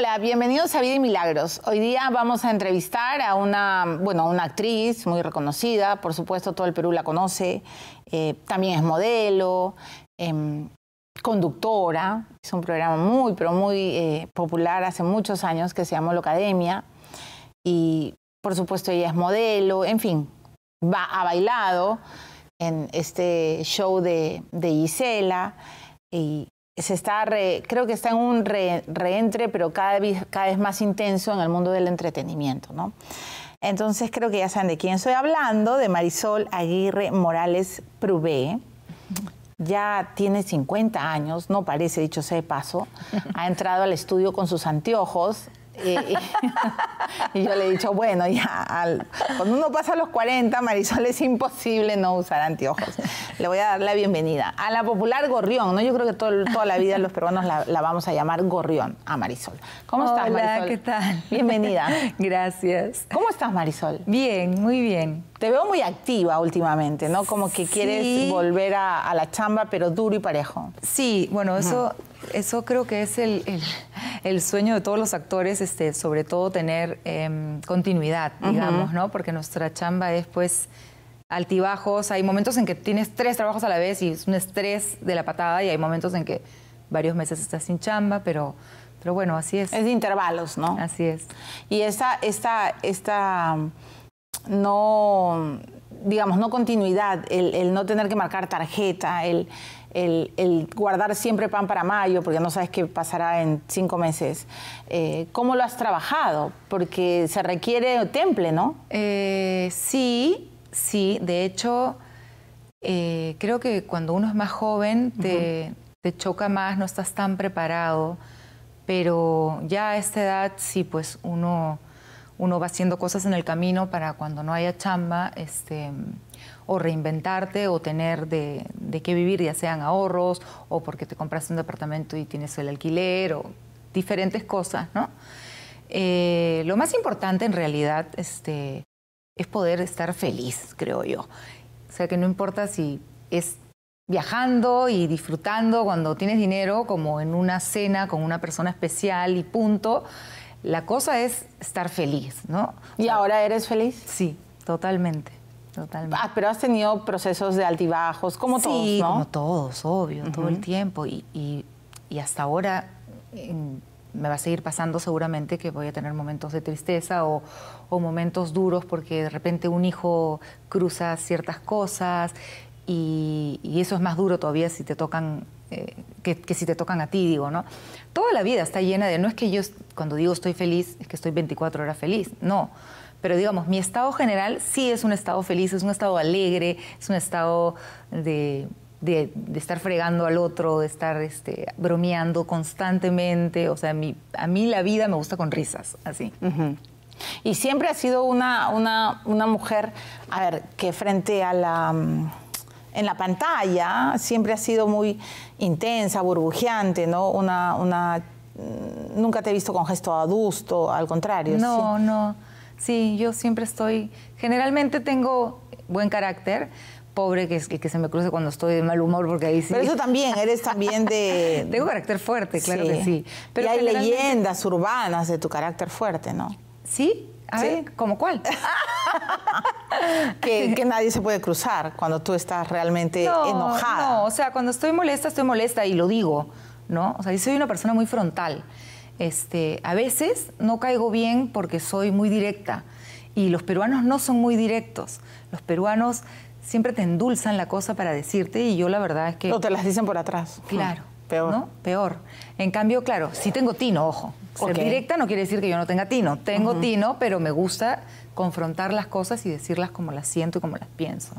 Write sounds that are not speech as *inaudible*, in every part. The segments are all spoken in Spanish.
Hola, bienvenidos a Vida y Milagros. Hoy día vamos a entrevistar a una, bueno, una actriz muy reconocida, por supuesto todo el Perú la conoce, eh, también es modelo, em, conductora, es un programa muy, pero muy eh, popular hace muchos años que se llamó La Academia. y por supuesto ella es modelo, en fin, va, ha bailado en este show de, de Gisela, y se está creo que está en un re, reentre, pero cada vez, cada vez más intenso en el mundo del entretenimiento, ¿no? Entonces creo que ya saben de quién estoy hablando, de Marisol Aguirre Morales Prubé. Ya tiene 50 años, no parece, dicho sea de paso. Ha entrado al estudio con sus anteojos, *laughs* Y, yo le he dicho, bueno, ya, cuando uno pasa a los 40, Marisol, es imposible no usar anteojos. Le voy a dar la bienvenida a la popular Gorrión, ¿no? Yo creo que todo, toda la vida los peruanos la, vamos a llamar Gorrión, a Marisol. ¿Cómo estás, Marisol? ¿qué tal? Bienvenida. *laughs* Gracias. ¿Cómo estás, Marisol? Bien, muy bien. Te veo muy activa últimamente, ¿no? Como que quieres volver a, la chamba, pero duro y parejo. Sí, bueno, eso... Eso creo que es el, el, sueño de todos los actores, este, sobre todo tener em, continuidad, digamos, ¿no? Porque nuestra chamba es pues altibajos, hay momentos en que tienes tres trabajos a la vez y es un estrés de la patada y hay momentos en que varios meses estás sin chamba, pero, pero bueno, así es. Es de intervalos, ¿no? Así es. Y esta, esta, esta no, digamos, no continuidad, el no tener que marcar tarjeta, el el, guardar siempre pan para mayo, porque no sabes qué pasará en cinco meses. Eh, ¿Cómo lo has trabajado? Porque se requiere temple, ¿no? Eh, sí, sí. De hecho, eh, creo que cuando uno es más joven te, choca más, no estás tan preparado. Pero ya a esta edad, sí, pues uno uno va haciendo cosas en el camino para cuando no haya chamba, este, o reinventarte o tener de, qué vivir, ya sean ahorros o porque te compras un departamento y tienes el alquiler o diferentes cosas, ¿no? Eh, lo más importante en realidad este, es poder estar feliz, creo yo. O sea, que no importa si es viajando y disfrutando cuando tienes dinero, como en una cena con una persona especial y punto. La cosa es estar feliz, ¿no? ¿Y ahora eres feliz? Sí, totalmente. Totalmente. Ah, pero has tenido procesos de altibajos, como sí, todos, Sí, ¿no? como todos, obvio, todo el tiempo. Y, y, hasta ahora me va a seguir pasando seguramente que voy a tener momentos de tristeza o, o momentos duros porque de repente un hijo cruza ciertas cosas y, y eso es más duro todavía si te tocan eh, que, que, si te tocan a ti, digo, ¿no? Toda la vida está llena de, no es que yo cuando digo estoy feliz, es que estoy 24 horas feliz, no. Pero digamos, mi estado general sí es un estado feliz, es un estado alegre, es un estado de, estar fregando al otro, de estar este, bromeando constantemente. O sea, a mí la vida me gusta con risas, así. Y siempre ha sido una, mujer, a ver, que frente a la... Mm, en la pantalla siempre ha sido muy intensa, burbujeante, ¿no? Una, una mm, nunca te he visto con gesto adusto, al contrario. No, no. Sí, yo siempre estoy, generalmente tengo buen carácter, pobre que, se me cruce cuando estoy de mal humor, porque ahí sí. Pero eso también, eres también de... *laughs* tengo carácter fuerte, claro que sí. Pero y hay leyendas urbanas de tu carácter fuerte, ¿no? Sí, a ¿cómo cuál? *laughs* que, nadie se puede cruzar cuando tú estás realmente enojada. No, o sea, cuando estoy molesta, estoy molesta y lo digo, ¿no? O sea, yo soy una persona muy frontal. Este, a veces no caigo bien porque soy muy directa y los peruanos no son muy directos. Los peruanos siempre te endulzan la cosa para decirte y yo la verdad es que... no te las dicen por atrás. Claro. *laughs* Peor. ¿no? Peor. En cambio, claro, sí tengo tino, ojo. Ser directa no quiere decir que yo no tenga tino. Tengo tino, pero me gusta confrontar las cosas y decirlas como las siento y como las pienso.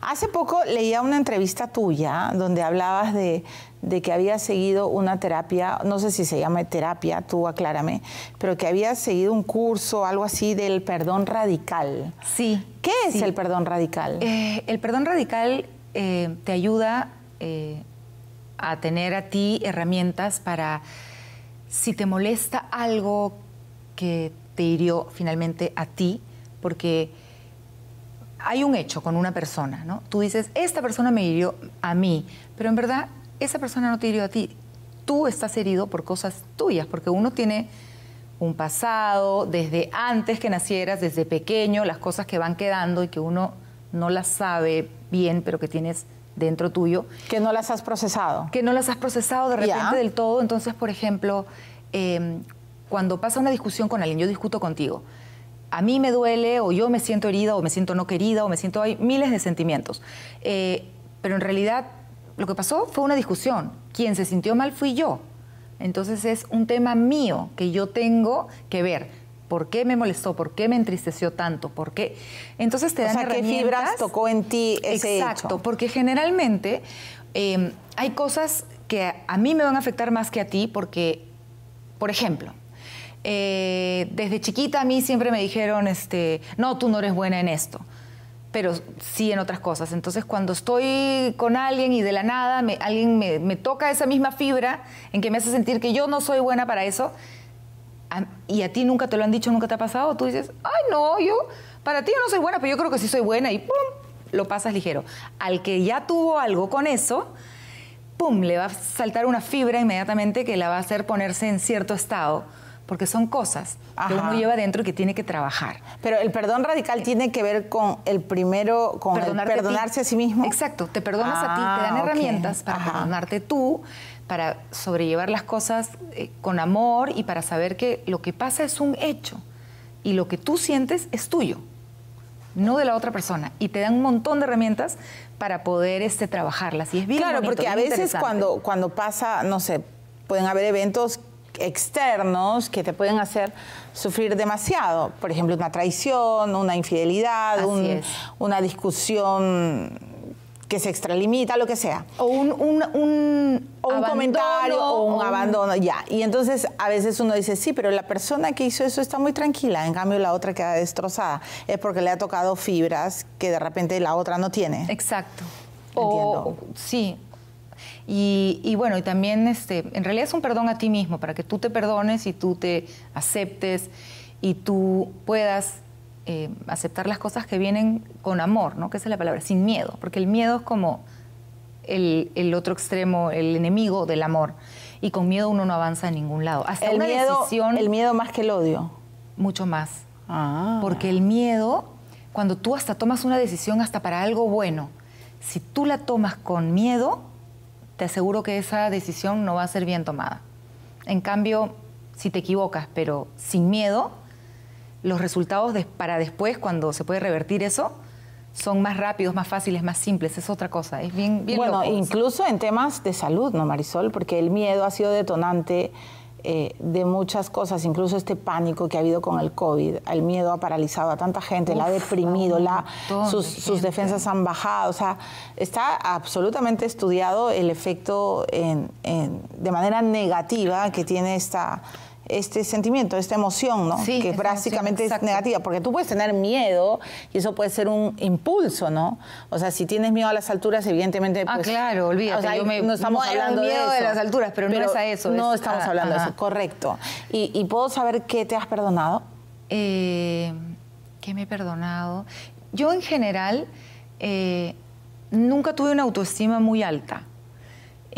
Hace poco leía una entrevista tuya donde hablabas de, de que había seguido una terapia, no sé si se llama terapia, tú aclárame, pero que había seguido un curso, algo así del perdón radical. Sí. ¿Qué es el perdón radical? Eh, el perdón radical eh, te ayuda eh, a tener a ti herramientas para, si te molesta algo que te hirió finalmente a ti, porque hay un hecho con una persona, ¿no? Tú dices, esta persona me hirió a mí, pero en verdad esa persona no te hirió a ti. Tú estás herido por cosas tuyas, porque uno tiene un pasado, desde antes que nacieras, desde pequeño, las cosas que van quedando y que uno no las sabe bien, pero que tienes dentro tuyo. Que no las has procesado. Que no las has procesado de repente del todo. Entonces, por ejemplo, em, cuando pasa una discusión con alguien, yo discuto contigo, a mí me duele o yo me siento herida o me siento no querida o me siento... Hay miles de sentimientos. Eh, pero en realidad lo que pasó fue una discusión. Quien se sintió mal fui yo. Entonces es un tema mío que yo tengo que ver. ¿Por qué me molestó? ¿Por qué me entristeció tanto? ¿Por qué? Entonces te dan o sea, tocó en ti ese Exacto, porque generalmente em, hay cosas que a mí me van a afectar más que a ti porque, por ejemplo, eh, desde chiquita a mí siempre me dijeron, este, no, tú no eres buena en esto pero sí en otras cosas. Entonces, cuando estoy con alguien y de la nada alguien me, toca esa misma fibra en que me hace sentir que yo no soy buena para eso, y a ti nunca te lo han dicho, nunca te ha pasado, tú dices, ay, no, yo, para ti yo no soy buena, pero yo creo que sí soy buena, y pum, lo pasas ligero. Al que ya tuvo algo con eso, pum, le va a saltar una fibra inmediatamente que la va a hacer ponerse en cierto estado porque son cosas que uno lleva dentro que tiene que trabajar. Pero el perdón radical tiene que ver con el primero, con perdonarse a, sí mismo. Exacto, te perdonas a ti, te dan ah, herramientas para perdonarte tú, para sobrellevar las cosas eh, con amor y para saber que lo que pasa es un hecho y lo que tú sientes es tuyo, no de la otra persona. Y te dan un montón de herramientas para poder este, trabajarlas. Y es bien Claro, porque a veces cuando, cuando pasa, no sé, pueden haber eventos externos que te pueden hacer sufrir demasiado. Por ejemplo, una traición, una infidelidad, una discusión que se extralimita, lo que sea. O un, un, comentario o un abandono, ya. Y entonces a veces uno dice, sí, pero la persona que hizo eso está muy tranquila, en cambio la otra queda destrozada. Es porque le ha tocado fibras que de repente la otra no tiene. Exacto. Entiendo. O, sí, y, bueno, y también este, en realidad es un perdón a ti mismo, para que tú te perdones y tú te aceptes y tú puedas eh, aceptar las cosas que vienen con amor, ¿no? Que esa es la palabra, sin miedo, porque el miedo es como el, otro extremo, el enemigo del amor. Y con miedo uno no avanza a ningún lado. Hasta el miedo, decisión, El miedo más que el odio. Mucho más. Ah. Porque el miedo, cuando tú hasta tomas una decisión hasta para algo bueno, si tú la tomas con miedo, te aseguro que esa decisión no va a ser bien tomada. En cambio, si te equivocas, pero sin miedo, los resultados de, para después, cuando se puede revertir eso, son más rápidos, más fáciles, más simples. Es otra cosa. Es bien, bien Bueno, incluso en temas de salud, ¿no, Marisol? Porque el miedo ha sido detonante eh, de muchas cosas, incluso este pánico que ha habido con el COVID, el miedo ha paralizado a tanta gente, la ha deprimido, la, sus, sus, defensas han bajado, o sea, está absolutamente estudiado el efecto en, en, de manera negativa que tiene esta este sentimiento, esta emoción, ¿no? que prácticamente es negativa, porque tú puedes tener miedo y eso puede ser un impulso, ¿no? O sea, si tienes miedo a las alturas, evidentemente... ah, pues, claro, olvídate, o sea, yo me, no estamos hablando de, las alturas, pero, no es a eso. No estamos hablando de eso, correcto. Y, puedo saber qué te has perdonado? Eh, ¿Qué me he perdonado? Yo en general eh, nunca tuve una autoestima muy alta.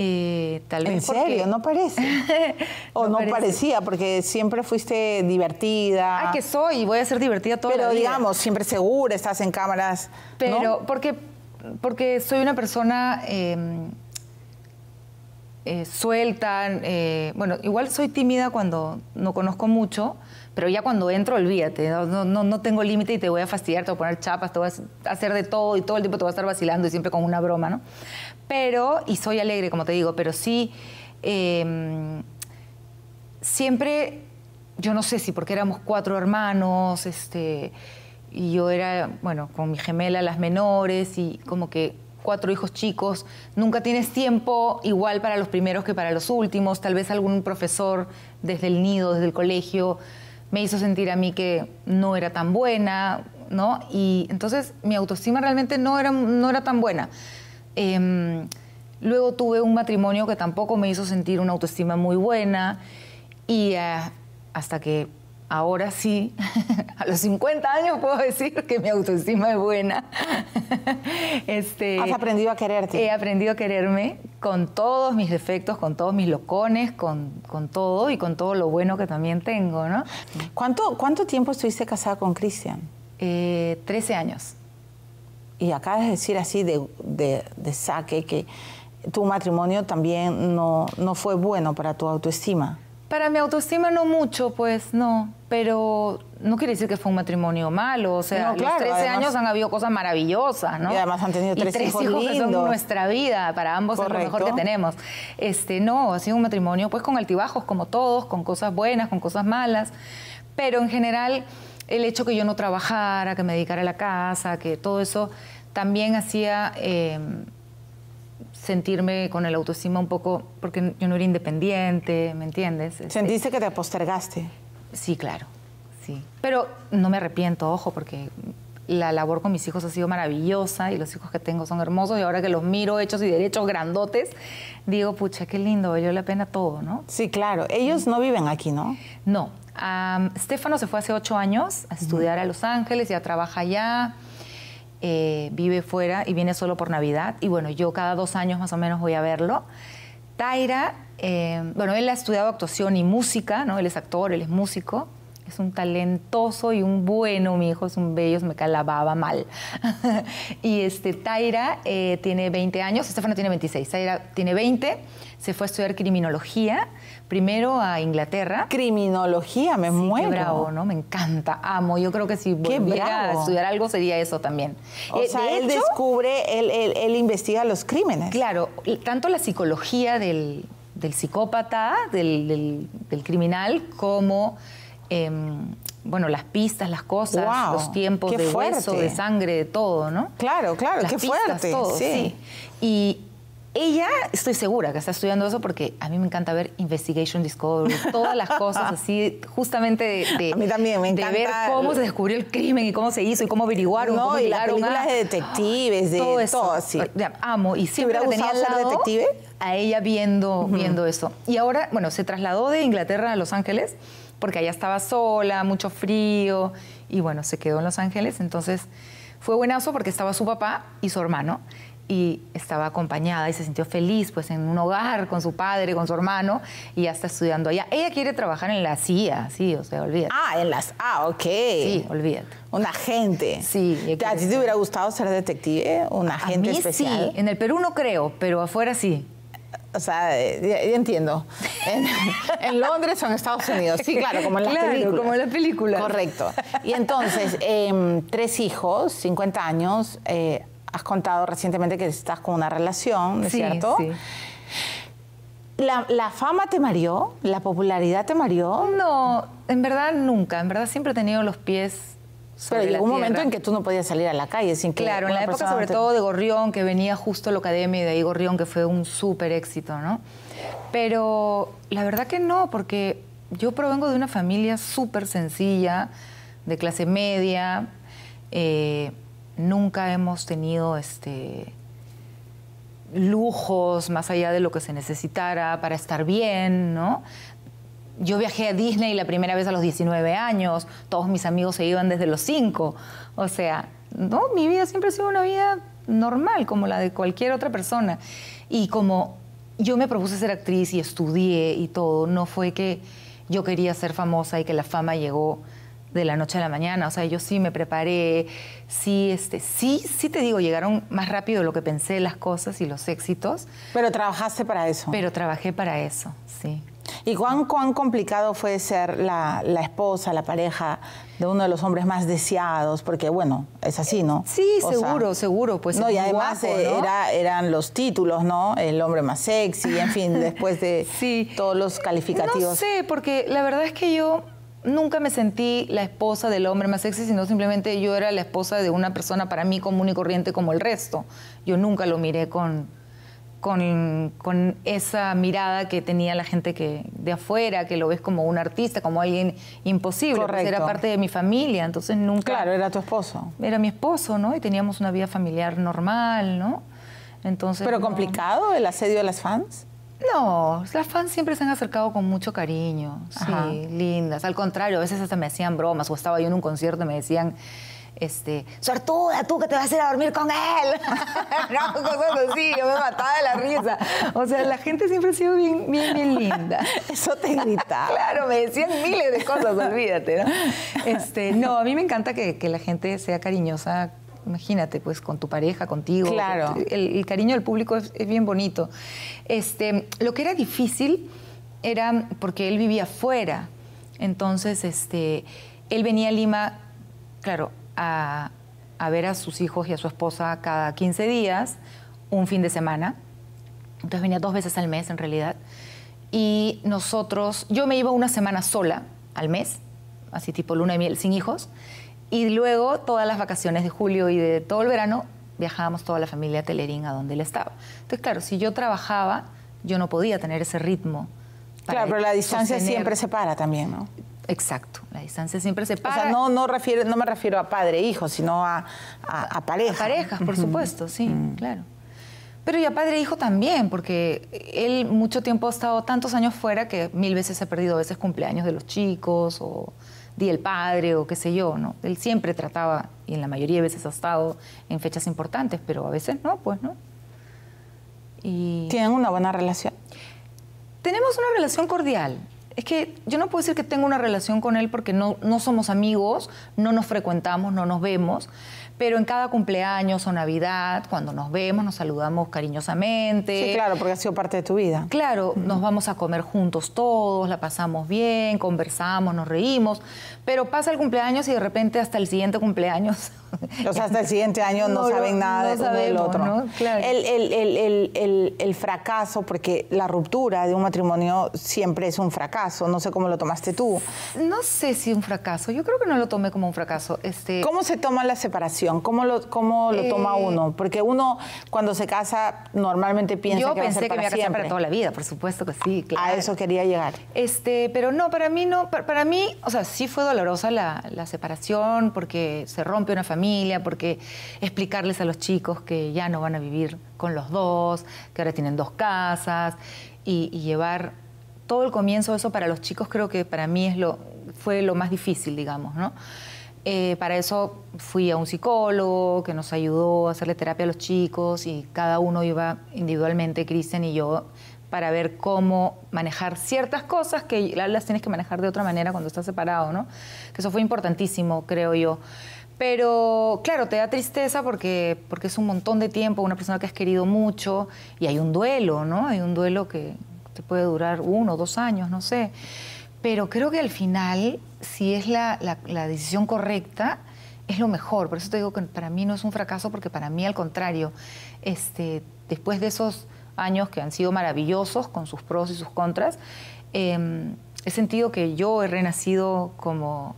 Eh, ¿En serio? ¿No parece? *laughs* ¿O no, parecía? Porque siempre fuiste divertida. Ah, que soy, voy a ser divertida toda Pero digamos, siempre segura, estás en cámaras. Pero porque, porque soy una persona em, eh, suelta. Eh, bueno, igual soy tímida cuando no conozco mucho, pero ya cuando entro, olvídate, no, no tengo límite y te voy a fastidiar, te voy a poner chapas, te voy a hacer de todo y todo el tiempo te voy a estar vacilando y siempre con una broma, ¿no? Pero, y soy alegre, como te digo, pero sí, em, siempre, yo no sé si porque éramos cuatro hermanos, este, y yo era, bueno, con mi gemela, las menores, y como que cuatro hijos chicos, nunca tienes tiempo igual para los primeros que para los últimos, tal vez algún profesor desde el nido, desde el colegio, me hizo sentir a mí que no era tan buena, ¿no? Y entonces mi autoestima realmente no era tan buena. Em, luego tuve un matrimonio que tampoco me hizo sentir una autoestima muy buena y eh, hasta que ahora sí, *laughs* a los 50 años puedo *laughs* decir que mi autoestima es buena. *laughs* Este, Has aprendido a quererte. He aprendido a quererme con todos mis defectos, con todos mis locones, con, todo y con todo lo bueno que también tengo, ¿no? ¿Cuánto, tiempo estuviste casada con Cristian? 13 eh, años y acabas de decir así de, de, saque que tu matrimonio también no, no, fue bueno para tu autoestima. Para mi autoestima no mucho, pues no, pero no quiere decir que fue un matrimonio malo, o sea, en 13 años han habido cosas maravillosas, ¿no? Y además han tenido tres, y tres hijos, que son nuestra vida, para ambos es lo mejor que tenemos. Este, no, ha sido un matrimonio pues con altibajos como todos, con cosas buenas, con cosas malas, pero en general el hecho que yo no trabajara, que me dedicara a la casa, que todo eso también hacía eh, sentirme con el autoestima un poco, porque yo no era independiente, ¿me entiendes? Este, ¿Sentiste que te postergaste? Sí, claro, sí. Pero no me arrepiento, ojo, porque la labor con mis hijos ha sido maravillosa y los hijos que tengo son hermosos y ahora que los miro hechos y derechos grandotes, digo, pucha, qué lindo, valió la pena todo, ¿no? Sí, claro. Ellos no viven aquí, ¿no? No, Estefano Stefano se fue hace ocho años a estudiar a Los Ángeles, ya trabaja allá, eh, vive fuera y viene solo por Navidad. Y bueno, yo cada dos años más o menos voy a verlo. Taira, eh, bueno, él ha estudiado actuación y música, ¿no? Él es actor, él es músico es un talentoso y un bueno, mi hijo es un bello, me calababa mal. *laughs* y este, Taira eh, tiene 20 años, Estefano tiene 26, Taira tiene 20, se fue a estudiar criminología, primero a Inglaterra. Criminología, me sí, muero. bravo, ¿no? Me encanta, amo. Yo creo que si volviera a estudiar algo sería eso también. O eh, sea, él descubre, él, investiga los crímenes. Claro, tanto la psicología del, psicópata, del criminal, como Em, bueno, las pistas, las cosas, los tiempos de hueso, de sangre, de todo, ¿no? Claro, claro, las qué pistas, fuerte. sí. Y ella, estoy segura que está estudiando eso porque a mí me encanta ver Investigation Discovery, todas las cosas así, *laughs* justamente de, a mí también me encanta de ver cómo se descubrió el crimen y cómo se hizo y cómo averiguaron. cómo y las películas de detectives, de todo eso. Amo y siempre tenía al lado detective? a ella viendo, viendo eso. Y ahora, bueno, se trasladó de Inglaterra a Los Ángeles porque allá estaba sola, mucho frío, y bueno, se quedó en Los Ángeles. Entonces fue buenazo porque estaba su papá y su hermano, y estaba acompañada y se sintió feliz, pues en un hogar con su padre, con su hermano, y ya está estudiando allá. Ella quiere trabajar en la CIA, sí, o sea, olvídate. Ah, en las. Ah, ok. Sí, olvídate. Un agente. Sí. ¿A ti te hubiera gustado ser detective? ¿Un agente especial? Sí, en el Perú no creo, pero afuera sí o sea, ya, entiendo. *laughs* En, Londres o en Estados Unidos. Sí, claro, como en la claro, como en Correcto. Y entonces, em, tres hijos, 50 años. Eh, has contado recientemente que estás con una relación, ¿no ¿es cierto? Sí. La, ¿La, fama te mareó? ¿La popularidad te mareó? No, en verdad nunca. En verdad siempre he tenido los pies pero en algún momento en que tú no podías salir a la calle sin que. Claro, en la época sobre todo de Gorrión, que venía justo a la academia y de ahí Gorrión, que fue un súper éxito, ¿no? Pero la verdad que no, porque yo provengo de una familia súper sencilla, de clase media. Eh, nunca hemos tenido este lujos más allá de lo que se necesitara para estar bien, ¿no? yo viajé a Disney la primera vez a los 19 años, todos mis amigos se iban desde los 5. O sea, no, mi vida siempre ha sido una vida normal, como la de cualquier otra persona. Y como yo me propuse ser actriz y estudié y todo, no fue que yo quería ser famosa y que la fama llegó de la noche a la mañana. O sea, yo sí me preparé, sí, este, sí, sí te digo, llegaron más rápido de lo que pensé las cosas y los éxitos. Pero trabajaste para eso. Pero trabajé para eso, sí. ¿Y cuán, complicado fue ser la, esposa, la pareja de uno de los hombres más deseados? Porque, bueno, es así, ¿no? Sí, seguro, seguro. Pues no, y además eh, Era, eran los títulos, ¿no? El hombre más sexy, en fin, *laughs* después de todos los calificativos. No sé, porque la verdad es que yo nunca me sentí la esposa del hombre más sexy, sino simplemente yo era la esposa de una persona para mí común y corriente como el resto. Yo nunca lo miré con con, esa mirada que tenía la gente que de afuera, que lo ves como un artista, como alguien imposible, era parte de mi familia, entonces nunca... Claro, era tu esposo. Era mi esposo, ¿no? Y teníamos una vida familiar normal, ¿no? Entonces... ¿Pero complicado el asedio de las fans? No, las fans siempre se han acercado con mucho cariño, sí, lindas. Al contrario, a veces hasta me hacían bromas o estaba yo en un concierto y me decían este, suertuda, tú que te vas a ir a dormir con él. *laughs* no, cosas así, yo me mataba de la risa. O sea, la gente siempre ha sido bien, bien, linda. *laughs* Eso te gritaba. claro, me decían miles de cosas, olvídate, ¿no? Este, no, a mí me encanta que, la gente sea cariñosa imagínate, pues con tu pareja, contigo. Claro. El, cariño del público es, bien bonito. Este, lo que era difícil era porque él vivía afuera Entonces, este, él venía a Lima, claro, a, ver a sus hijos y a su esposa cada 15 días, un fin de semana. Entonces venía dos veces al mes en realidad. Y nosotros, yo me iba una semana sola al mes, así tipo luna y miel, sin hijos. Y luego todas las vacaciones de julio y de todo el verano viajábamos toda la familia a Telerín a donde él estaba. Entonces, claro, si yo trabajaba, yo no podía tener ese ritmo. claro, pero la distancia siempre se para también, ¿no? Exacto, la distancia siempre pasa. O sea, no, no, no me refiero a padre, e hijo, sino a, parejas. a pareja. parejas, por supuesto, sí, mm. claro. Pero ya padre e hijo también, porque él mucho tiempo ha estado tantos años fuera que mil veces se ha perdido a veces cumpleaños de los chicos o di el padre o qué sé yo, ¿no? Él siempre trataba, y en la mayoría de veces ha estado en fechas importantes, pero a veces no, pues, ¿no? Y... ¿Tienen una buena relación? Tenemos una relación cordial es que yo no puedo decir que tengo una relación con él porque no, no somos amigos, no nos frecuentamos, no nos vemos, pero en cada cumpleaños o Navidad, cuando nos vemos, nos saludamos cariñosamente. Sí, claro, porque ha sido parte de tu vida. Claro, nos vamos a comer juntos todos, la pasamos bien, conversamos, nos reímos, pero pasa el cumpleaños y de repente hasta el siguiente cumpleaños. *laughs* O sea, hasta el siguiente año no, *laughs* saben nada del otro. ¿no? El, fracaso, porque la ruptura de un matrimonio siempre es un fracaso. No sé cómo lo tomaste tú. No sé si un fracaso. Yo creo que no lo tomé como un fracaso. Este ¿Cómo se toma la separación? ¿Cómo lo, cómo lo eh, toma uno? Porque uno cuando se casa normalmente piensa yo que pensé va a ser que me iba para toda la vida, por supuesto que sí. Claro. A eso quería llegar. Este, pero no, para mí no, para, mí, o sea, sí fue dolorosa la, la, separación porque se rompe una familia, porque explicarles a los chicos que ya no van a vivir con los dos, que ahora tienen dos casas y, y llevar todo el comienzo de eso para los chicos creo que para mí es lo fue lo más difícil, digamos, ¿no? Eh, para eso fui a un psicólogo que nos ayudó a hacerle terapia a los chicos y cada uno iba individualmente, Kristen y yo, para ver cómo manejar ciertas cosas que las tienes que manejar de otra manera cuando estás separado, ¿no? Que eso fue importantísimo, creo yo. Pero claro, te da tristeza porque, porque es un montón de tiempo, una persona que has querido mucho y hay un duelo, ¿no? Hay un duelo que te puede durar uno, dos años, no sé pero creo que al final, si es la, decisión correcta, es lo mejor. Por eso te digo que para mí no es un fracaso, porque para mí al contrario, este, después de esos años que han sido maravillosos, con sus pros y sus contras, em, he sentido que yo he renacido como,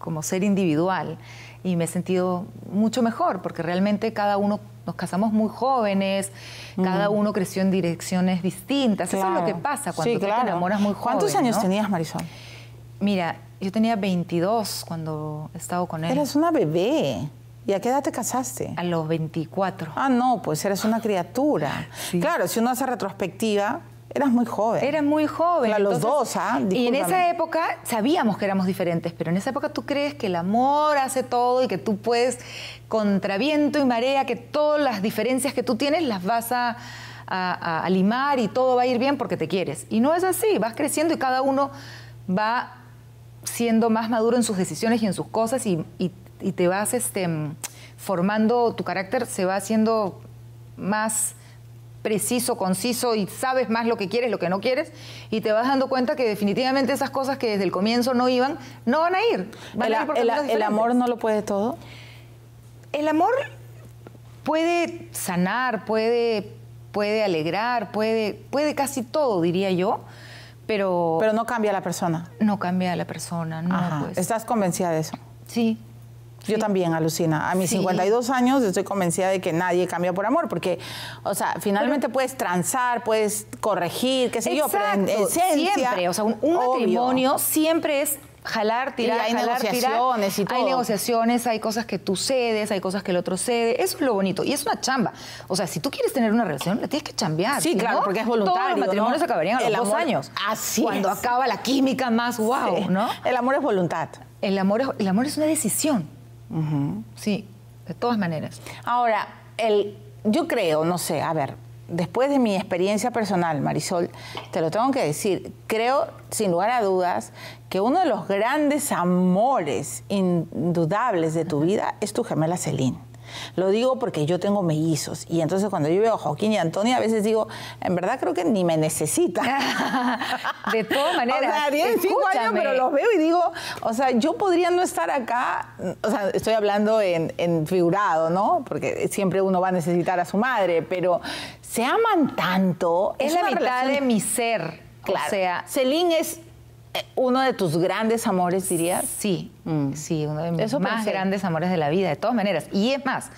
como ser individual y me he sentido mucho mejor, porque realmente cada uno nos casamos muy jóvenes, cada uno creció en direcciones distintas. Eso es lo que pasa cuando te enamoras muy joven. ¿Cuántos años tenías, Marisol? Mira, yo tenía 22 cuando estaba con él. Eres una bebé. ¿Y a qué edad te casaste? A los 24. Ah, no, pues eres una criatura. Claro, si uno hace retrospectiva, Eras muy joven. Eras muy joven. A los dos, ¿ah? Y en esa época sabíamos que éramos diferentes, pero en esa época tú crees que el amor hace todo y que tú puedes, contra viento y marea, que todas las diferencias que tú tienes las vas a, limar y todo va a ir bien porque te quieres. Y no es así, vas creciendo y cada uno va siendo más maduro en sus decisiones y en sus cosas y, y te vas este, formando, tu carácter se va haciendo más preciso, conciso y sabes más lo que quieres, lo que no quieres, y te vas dando cuenta que definitivamente esas cosas que desde el comienzo no iban, no van a ir. el, amor no lo puede todo. El amor puede sanar, puede, puede alegrar, puede, puede casi todo, diría yo. Pero, pero no cambia a la persona. No cambia a la persona, no. Pues. ¿Estás convencida de eso? Sí, yo también, alucina. A mis 52 años estoy convencida de que nadie cambia por amor, porque, o sea, finalmente puedes transar, puedes corregir, qué sé yo, pero en esencia, siempre, o sea, un, matrimonio siempre es jalar, tirar, y hay negociaciones y todo. Hay negociaciones, hay cosas que tú cedes, hay cosas que el otro cede. Eso es lo bonito. Y es una chamba. O sea, si tú quieres tener una relación, la tienes que chambear. Sí, claro, porque es voluntario. Todos los matrimonios acabarían a los dos años. Así Cuando acaba la química más, wow, ¿no? El amor es voluntad. El amor el amor es una decisión. Sí, de todas maneras. Ahora, el, yo creo, no sé, a ver, después de mi experiencia personal, Marisol, te lo tengo que decir, creo sin lugar a dudas que uno de los grandes amores indudables de tu vida es tu gemela Celine. Lo digo porque yo tengo mellizos y entonces cuando yo veo a Joaquín y a a veces digo, en verdad creo que ni me necesita *laughs* de todas *laughs* maneras. O sea, cinco años, pero los veo y digo, o sea, yo podría no estar acá, o sea, estoy hablando en, en figurado, ¿no? Porque siempre uno va a necesitar a su madre, pero se aman tanto. Es, la mitad de mi ser. Claro. O sea, Celine es uno de tus grandes amores, dirías. Sí, mm. sí, uno de mis más grandes amores de la vida, de todas maneras. Y es más,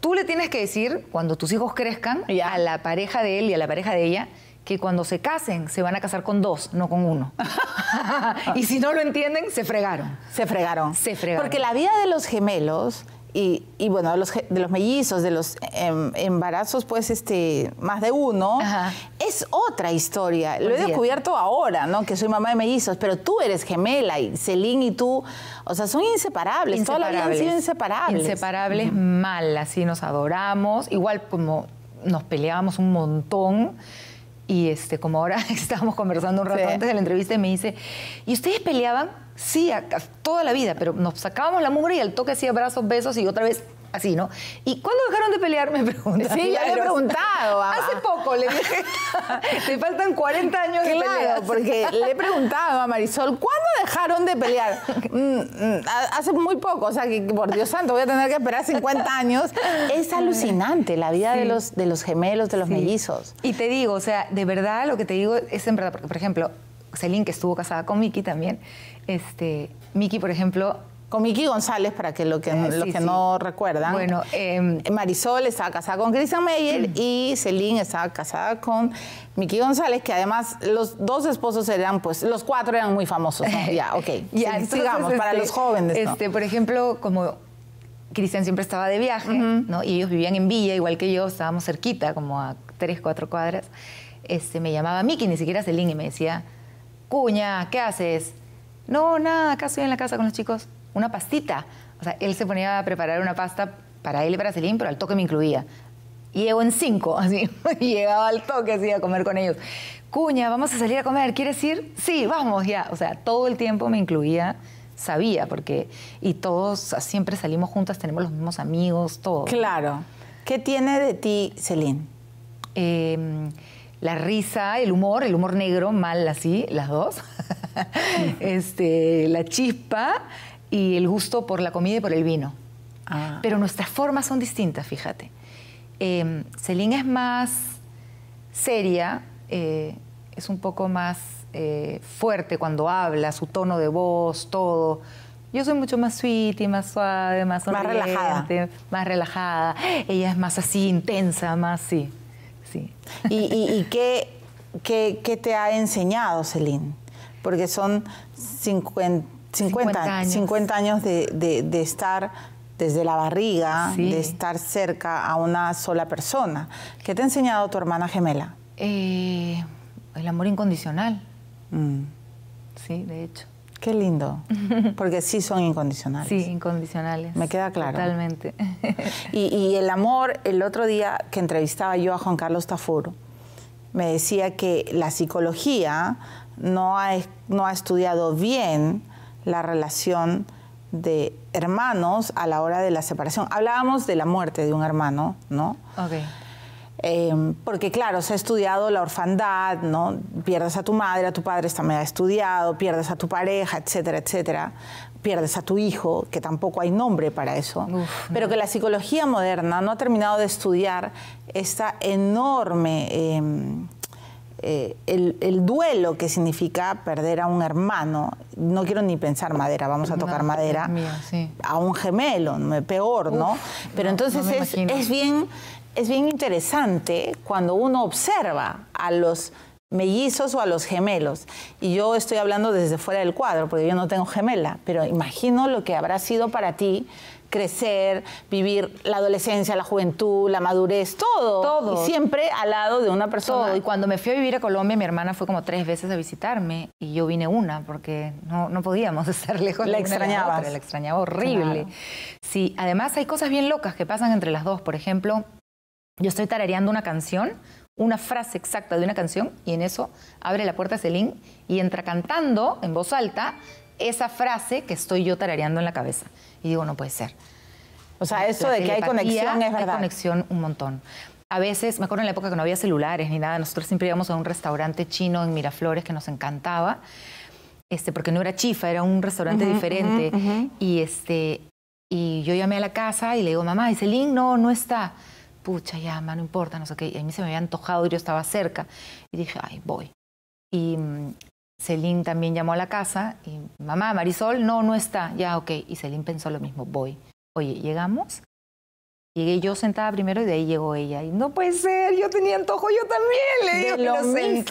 tú le tienes que decir, cuando tus hijos crezcan, a la pareja de él y a la pareja de ella, que cuando se casen se van a casar con dos, no con uno. *laughs* *laughs* y si no lo entienden, se fregaron. Se fregaron. Se fregaron. Porque la vida de los gemelos y, bueno, de los, de los mellizos, de los em, embarazos, pues este, más de uno, es otra historia. Lo he descubierto ahora, ¿no? Que soy mamá de mellizos, pero tú eres gemela y Celine y tú, o sea, son inseparables. inseparables. han sido inseparables. Inseparables mal, así nos adoramos. Igual como nos peleábamos un montón y este, como ahora *laughs* estábamos conversando un rato antes de la entrevista me dice, ¿y ustedes peleaban? Sí, toda la vida, pero nos sacábamos la mugre y al toque hacía brazos, besos y otra vez así, ¿no? ¿Y cuándo dejaron de pelear? Me pregunté. Sí, ya le he preguntado. Hace poco le dije, te faltan 40 años claro, de porque le he preguntado a Marisol, ¿cuándo dejaron de pelear? Mm, mm, hace muy poco, o sea, que por Dios santo, voy a tener que esperar 50 años. Es alucinante la vida de, los, de los gemelos, de los mellizos. Y te digo, o sea, de verdad lo que te digo es en verdad, porque por ejemplo, Celine, que estuvo casada con Mickey también, este, Miki, por ejemplo, con Miki González, para que lo que, eh, los que no recuerdan. Bueno, em, Marisol estaba casada con Cristian Meyer mm. y Celine estaba casada con Miki González, que además los dos esposos eran, pues, los cuatro eran muy famosos. ya, ok. *laughs* ya, digamos, para este, los jóvenes. Este, por ejemplo, como Cristian siempre estaba de viaje, ¿no? Y ellos vivían en Villa, igual que yo, estábamos cerquita, como a tres, cuatro cuadras. Este, me llamaba Miki, ni siquiera Celine, y me decía, cuña, ¿qué haces? No, nada, acá estoy en la casa con los chicos una pastita. O sea, él se ponía a preparar una pasta para él y para Celine, pero al toque me incluía. Llego en cinco, *laughs* así, llegaba al toque así a comer con ellos. Cuña, vamos a salir a comer, ¿quieres ir? Sí, vamos ya. O sea, todo el tiempo me incluía sabía, porque y todos siempre salimos juntas, tenemos los mismos amigos, todo. Claro. ¿Qué tiene de ti, Celine? Em, la risa, el humor, el humor negro, mal así, las dos. *laughs* este, la chispa, y el gusto por la comida y por el vino. Ah. Pero nuestras formas son distintas, fíjate. Eh, Celine es más seria, eh, es un poco más eh, fuerte cuando habla, su tono de voz, todo. Yo soy mucho más sweet y más suave, más relajada. Más relajada. Ella es más así, intensa, más sí. sí. ¿Y, qué, qué te ha enseñado, Celine? Porque son 50 50, años, de, estar desde la barriga, de estar cerca a una sola persona. ¿Qué te ha enseñado tu hermana gemela? Eh, el amor incondicional. Mm. Sí, de hecho. Qué lindo, *laughs* porque sí son incondicionales. Sí, incondicionales. Me queda claro. Totalmente. *laughs* Y, el amor, el otro día que entrevistaba yo a Juan Carlos Tafur, me decía que la psicología no ha, no ha estudiado bien la relación de hermanos a la hora de la separación. Hablábamos de la muerte de un hermano, ¿no? Ok. Em, porque claro, se ha estudiado la orfandad, ¿no? Pierdes a tu madre, a tu padre también ha estudiado, pierdes a tu pareja, etcétera, etcétera. Pierdes a tu hijo, que tampoco hay nombre para eso. pero que la psicología moderna no ha terminado de estudiar esta enorme... Em, eh, el, duelo que significa perder a un hermano, no quiero ni pensar madera, vamos a tocar madera, a un gemelo, peor, ¿no? Pero entonces es, bien, es bien interesante cuando uno observa a los mellizos o a los gemelos. Y yo estoy hablando desde fuera del cuadro, porque yo no tengo gemela, pero imagino lo que habrá sido para ti crecer, vivir la adolescencia, la juventud, la madurez, todo. Y siempre al lado de una persona. Y cuando me fui a vivir a Colombia, mi hermana fue como tres veces a visitarme y yo vine una porque no, podíamos *laughs* estar lejos. La extrañaba. La extrañaba horrible. Sí, además hay cosas bien locas que pasan entre las dos. Por ejemplo, yo estoy tarareando una canción, una frase exacta de una canción y en eso abre la puerta Celine y entra cantando en voz alta esa frase que estoy yo tarareando en la cabeza. Y digo, no puede ser. O sea, eso de que hay conexión es verdad. Hay conexión un montón. A veces, me acuerdo en la época que no había celulares ni nada, nosotros siempre íbamos a un restaurante chino en Miraflores que nos encantaba, este, porque no era chifa, era un restaurante diferente. Y, este, y yo llamé a la casa y le digo, mamá, y Celine no, no está pucha, ya, mamá, no importa, no sé qué. a mí se me había antojado y yo estaba cerca. Y dije, ay, voy. Y mm, Celine también llamó a la casa y, mamá, Marisol, no, no está. Ya, ok. Y Celine pensó lo mismo, voy. Oye, llegamos. Llegué yo sentada primero y de ahí llegó ella. Y no puede ser, yo tenía antojo, yo también. Le digo, lo nos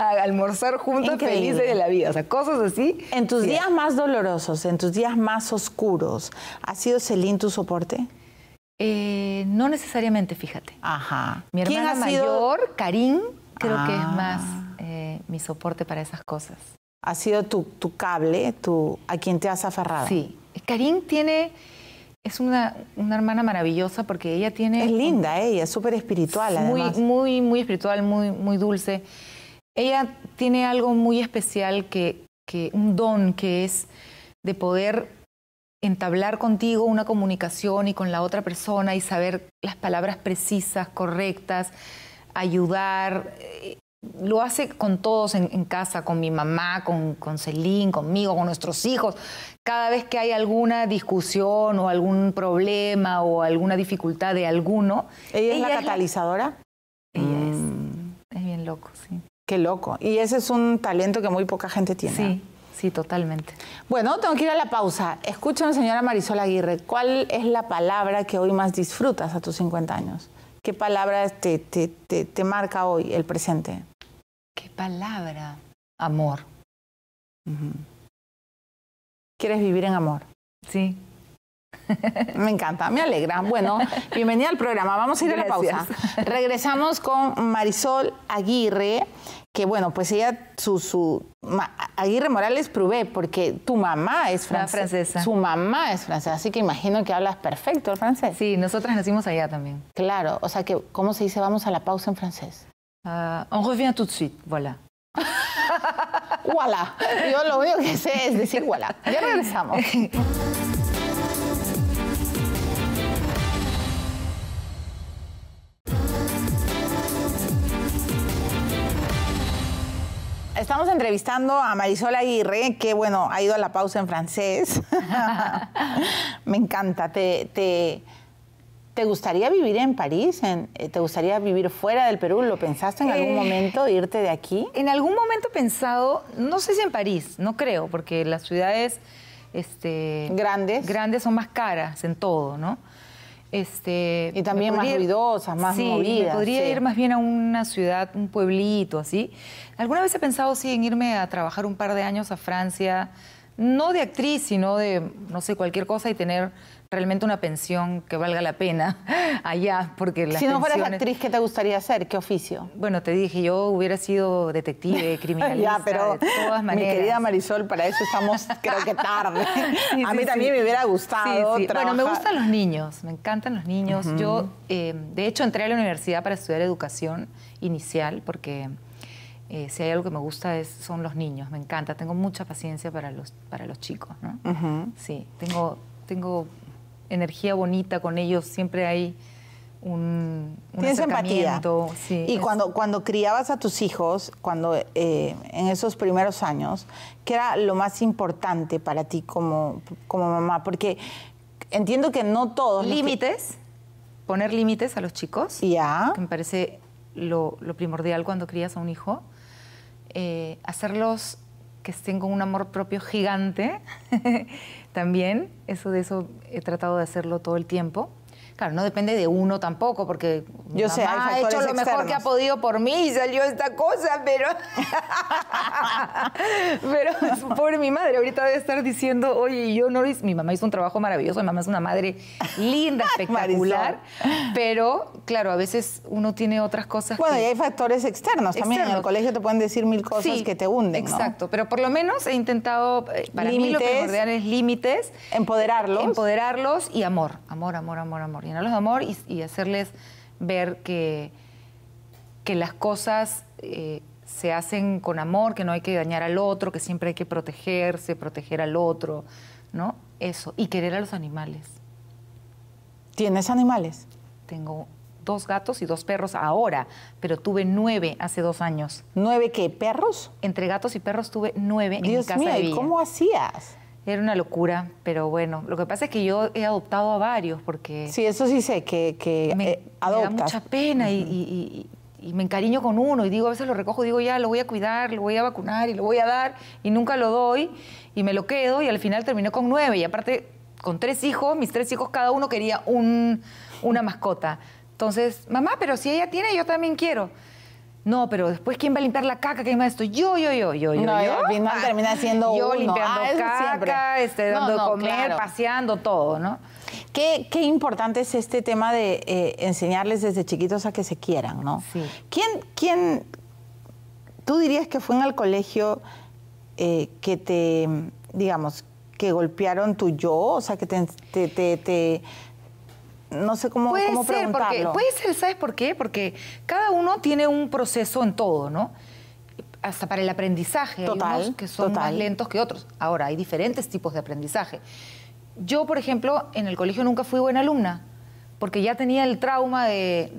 a, almorzar juntos felices de la vida. O sea, cosas así. En tus días más dolorosos, en tus días más oscuros, ¿ha sido Celine tu soporte? Eh, no necesariamente, fíjate. Ajá. Mi hermana mayor, Karim, creo que es más ah. eh, mi soporte para esas cosas. Ha sido tu, cable, a quien te has aferrado. Sí. Karim tiene. Es una, hermana maravillosa porque ella tiene. Es linda eh, ella, es súper espiritual, muy, Muy, muy espiritual, muy, muy dulce. Ella tiene algo muy especial que, un don que es de poder entablar contigo una comunicación y con la otra persona y saber las palabras precisas, correctas, ayudar. Eh, lo hace con todos en, casa, con mi mamá, con, Celine, conmigo, con nuestros hijos. Cada vez que hay alguna discusión o algún problema o alguna dificultad de alguno. ¿Ella, es la catalizadora? Ella es. Mm. Es bien loco, sí. Qué loco. Y ese es un talento que muy poca gente tiene. Sí. Sí, totalmente. Bueno, tengo que ir a la pausa. Escúchame, señora Marisol Aguirre, ¿cuál es la palabra que hoy más disfrutas a tus 50 años? ¿Qué palabra te, marca hoy el presente? ¿Qué palabra? Amor. ¿Quieres vivir en amor? Sí. *laughs* Me encanta, me alegra. Bueno, *laughs* bienvenida al programa. Vamos a ir a la pausa. Regresamos con Marisol Aguirre, que bueno, pues ella, su, Aguirre Morales probé, porque tu mamá es francesa, Su mamá es francesa, así que imagino que hablas perfecto el francés. Sí, nosotras nacimos allá también. Claro, o sea que, ¿cómo se dice vamos a la pausa en francés? Ah, on revient tout de suite, voilà. *laughs* voilà. Yo lo único que sé es decir voilà. Ya regresamos. *laughs* estamos entrevistando a Marisol Aguirre, que bueno, ha ido a la pausa en francés. *laughs* Me encanta. ¿Te, gustaría vivir en París? Eh, ¿Te gustaría vivir fuera del Perú? ¿Lo pensaste en algún eh, momento, irte de aquí? En algún momento pensado, no sé si en París, no creo, porque las ciudades este, grandes. grandes son más caras en todo, ¿no? Este, y también más ruidosas, más sí, podría ir más bien a una ciudad, un pueblito, así. Alguna vez he pensado sí, en irme a trabajar un par de años a Francia, no de actriz, sino de, no sé, cualquier cosa y tener realmente una pensión que valga la pena *laughs* allá, porque las Si no fueras actriz, ¿qué te gustaría hacer? ¿Qué oficio? Bueno, te dije, yo hubiera sido detective, *laughs* *laughs* criminalista, pero de todas maneras. Mi querida Marisol, para eso estamos creo que tarde. a mí también me hubiera gustado Bueno, me gustan los niños, me encantan los niños. Yo, eh, de hecho, entré a la universidad para estudiar educación inicial, porque eh, si hay algo que me gusta es, son los niños, me encanta. Tengo mucha paciencia para los, para los chicos, ¿no? Sí, tengo, tengo energía bonita con ellos, siempre hay un, Tienes empatía. y cuando, cuando criabas a tus hijos, cuando eh, en esos primeros años, ¿qué era lo más importante para ti como, mamá? Porque entiendo que no todos... Límites, poner límites a los chicos. Ya. Que me parece lo, lo primordial cuando crías a un hijo eh, hacerlos que estén un amor propio gigante *laughs* también. Eso de eso he tratado de hacerlo todo el tiempo. Claro, no depende de uno tampoco, porque yo sé, ha hecho lo mejor que ha podido por mí y salió esta cosa, pero. *laughs* pero pobre mi madre, ahorita debe estar diciendo, oye, yo no Mi mamá hizo un trabajo maravilloso, mi mamá es una madre linda, *laughs* espectacular. pero, claro, a veces uno tiene otras cosas. Bueno, y hay factores externos, también. En el colegio te pueden decir mil cosas que te hunden. Exacto, pero por lo menos he intentado. Eh, para mí lo es límites. Empoderarlos. Empoderarlos y amor. Amor, amor, amor, amor llenarlos de amor y, hacerles ver que, que las cosas eh, se hacen con amor, que no hay que dañar al otro, que siempre hay que protegerse, proteger al otro, ¿no? Eso, y querer a los animales. ¿Tienes animales? Tengo dos gatos y dos perros ahora, pero tuve nueve hace dos años. ¿Nueve qué? ¿Perros? Entre gatos y perros tuve nueve en mi casa ¿y cómo hacías? Era una locura, pero bueno, lo que pasa es que yo he adoptado a varios porque... Sí, eso sí sé, que, que me, eh, me da mucha pena y, me encariño con uno y digo, a veces lo recojo, digo, ya, lo voy a cuidar, lo voy a vacunar y lo voy a dar y nunca lo doy y me lo quedo y al final terminé con nueve y aparte con tres hijos, mis tres hijos cada uno quería un, una mascota. Entonces, mamá, pero si ella tiene, yo también quiero. No, pero después, ¿quién va a limpiar la caca? que va a esto? Yo, yo, yo, yo, yo. No, yo. termina siendo Yo limpiando ah, caca, este, dando de comer, paseando, todo, ¿no? Qué, importante es este tema de eh, enseñarles desde chiquitos a que se quieran, ¿no? Sí. ¿Quién, quién, tú dirías que fue en el colegio eh, que te, digamos, que golpearon tu yo, o sea, que te no sé cómo, puede ser, Porque, puede ser, ¿sabes por qué? Porque cada uno tiene un proceso en todo, ¿no? Hasta para el aprendizaje. Total, hay que son más lentos que otros. Ahora, hay diferentes tipos de aprendizaje. Yo, por ejemplo, en el colegio nunca fui buena alumna, porque ya tenía el trauma de,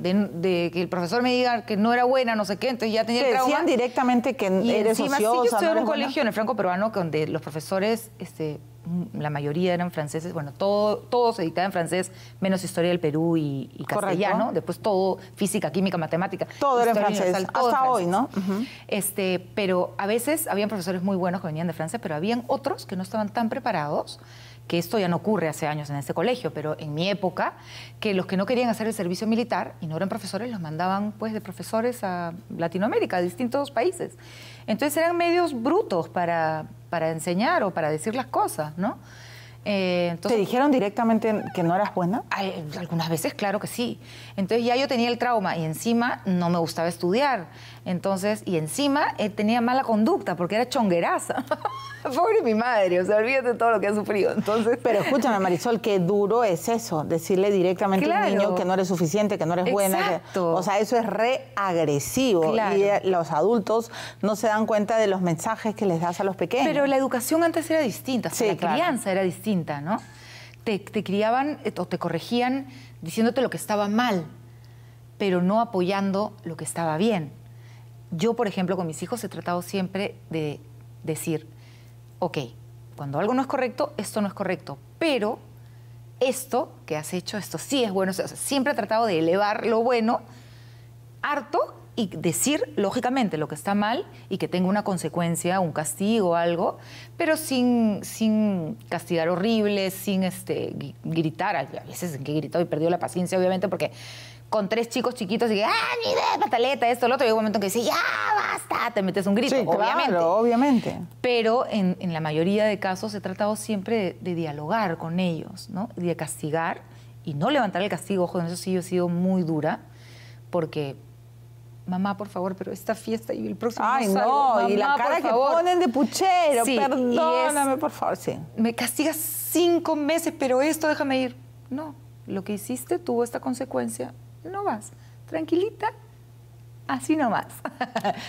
que el profesor me diga que no era buena, no sé qué, entonces ya tenía el trauma. decían directamente que eres encima, yo estoy en un colegio en el franco peruano donde los profesores este, Mm, la mayoría eran franceses, bueno, todo, todo se dictaba en francés, menos historia del Perú y, castellano, después todo, física, química, matemática. Todo era en francés, hasta hoy, ¿no? este, pero a veces habían profesores muy buenos que venían de Francia, pero habían otros que no estaban tan preparados que esto ya no ocurre hace años en ese colegio, pero en mi época, que los que no querían hacer el servicio militar y no eran profesores, los mandaban pues de profesores a Latinoamérica, a distintos países. Entonces eran medios brutos para, para enseñar o para decir las cosas, ¿no? Eh, entonces, ¿Te dijeron directamente que no eras buena? Algunas veces, claro que sí. Entonces ya yo tenía el trauma y encima no me gustaba estudiar. Entonces, y encima eh, tenía mala conducta porque era chongueraza. *laughs* Pobre mi madre, o sea, olvídate de todo lo que ha sufrido. Entonces... Pero escúchame, *laughs* Marisol, qué duro es eso, decirle directamente a un niño que no eres suficiente, que no eres buena. o sea, eso es reagresivo. agresivo Y eh, los adultos no se dan cuenta de los mensajes que les das a los pequeños. Pero la educación antes era distinta, la crianza era distinta, ¿no? Te, te criaban eh, o te corregían diciéndote lo que estaba mal, pero no apoyando lo que estaba bien. Yo, por ejemplo, con mis hijos he tratado siempre de decir, ok, cuando algo no es correcto, esto no es correcto, pero esto que has hecho, esto sí es bueno. siempre he tratado de elevar lo bueno harto y decir lógicamente lo que está mal y que tenga una consecuencia, un castigo, algo, pero sin, sin castigar horrible, sin este, gritar. A veces que he gritado y perdido la paciencia, obviamente, porque con tres chicos chiquitos y que, ah, ni idea, pataleta, esto, lo otro. Y hay un momento en que dice, ya, basta, te metes un grito, obviamente. Pero en, la mayoría de casos he tratado siempre de, dialogar con ellos, ¿no? de castigar y no levantar el castigo. Ojo, en eso sí yo he sido muy dura, porque mamá, por favor, pero esta fiesta y el próximo Ay, no, y la cara que ponen de puchero, perdóname, por favor, sí. Me castigas cinco meses, pero esto déjame ir. No, lo que hiciste tuvo esta consecuencia, no vas, tranquilita, así nomás.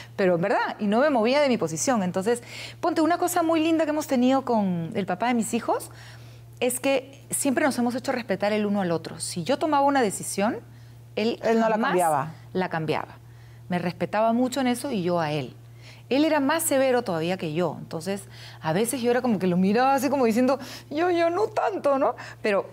*laughs* Pero en verdad, y no me movía de mi posición. Entonces, ponte una cosa muy linda que hemos tenido con el papá de mis hijos, es que siempre nos hemos hecho respetar el uno al otro. Si yo tomaba una decisión, él, él no la cambiaba. La cambiaba. Me respetaba mucho en eso y yo a él. Él era más severo todavía que yo. Entonces, a veces yo era como que lo miraba así como diciendo, yo, yo no tanto, ¿no? Pero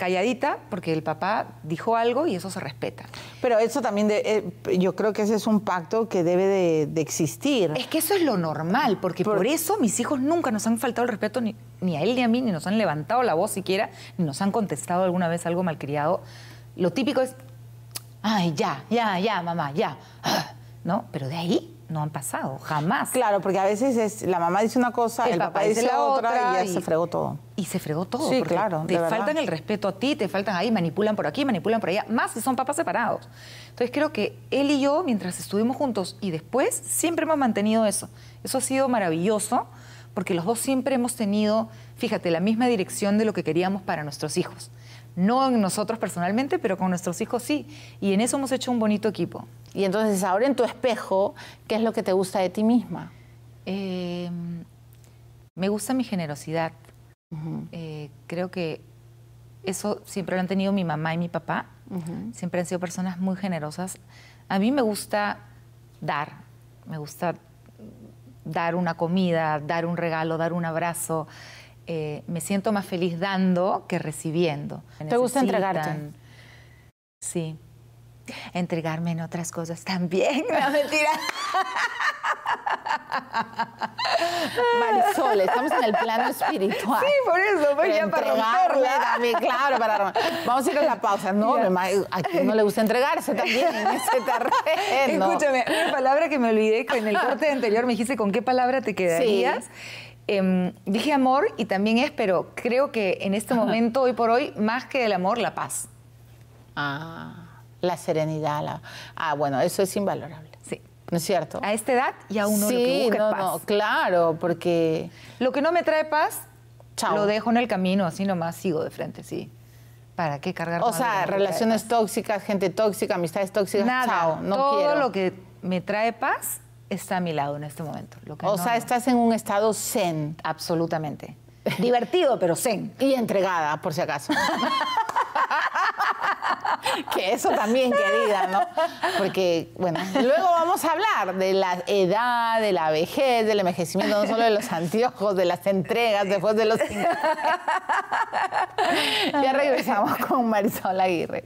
calladita porque el papá dijo algo y eso se respeta. Pero eso también, eh, yo creo que ese es un pacto que debe de, existir. Es que eso es lo normal, porque por... eso mis hijos nunca nos han faltado el respeto ni, a él ni a mí, ni nos han levantado la voz siquiera, ni nos han contestado alguna vez algo malcriado. Lo típico es, ay, ya, ya, ya, mamá, ya, *gasps* ¿no? Pero de ahí no han pasado, jamás. Claro, porque a veces es, la mamá dice una cosa, el, papá, dice la otra, y, se fregó todo. Y se fregó todo. Sí, claro. Te faltan el respeto a ti, te faltan ahí, manipulan por aquí, manipulan por allá, más si son papás separados. Entonces creo que él y yo, mientras estuvimos juntos y después, siempre hemos mantenido eso. Eso ha sido maravilloso porque los dos siempre hemos tenido, fíjate, la misma dirección de lo que queríamos para nuestros hijos. No en nosotros personalmente, pero con nuestros hijos sí. Y en eso hemos hecho un bonito equipo. Y entonces ahora en tu espejo, ¿qué es lo que te gusta de ti misma? Em, me gusta mi generosidad. Eh, creo que eso siempre lo han tenido mi mamá y mi papá. Siempre han sido personas muy generosas. A mí me gusta dar, me gusta dar una comida, dar un regalo, dar un abrazo. Eh, me siento más feliz dando que recibiendo. ¿Te gusta entregarte? Sí. Entregarme en otras cosas también, *laughs* no mentira. Marisol, estamos en el plano espiritual. Sí, por eso, voy a para También, claro, para Vamos a ir a la pausa. No, a quien no le gusta entregarse también en ese *laughs* terreno. Escúchame, una palabra que me olvidé, que en el corte anterior me dijiste con qué palabra te quedarías. Em, dije amor y también es, pero creo que en este momento, hoy por hoy, más que el amor, la paz. Ah, la serenidad. La... Ah, bueno, eso es invalorable. Sí. ¿No es cierto? A esta edad y uno lo que busca es paz. No, claro, porque... Lo que no me trae paz, Chao. lo dejo en el camino, así nomás sigo de frente, sí. ¿Para qué cargar? O sea, relaciones tóxicas, gente tóxica, amistades tóxicas. Nada, chao, no todo lo que me trae paz está a mi lado en este momento. o sea, estás en un estado zen. Absolutamente. *laughs* Divertido, pero zen. Y entregada, por si acaso. *laughs* que eso también, querida, ¿no? Porque, bueno, luego vamos a hablar de la edad, de la vejez, del envejecimiento, no solo de los anteojos, de las entregas después de los... *laughs* ya regresamos con Marisol Aguirre.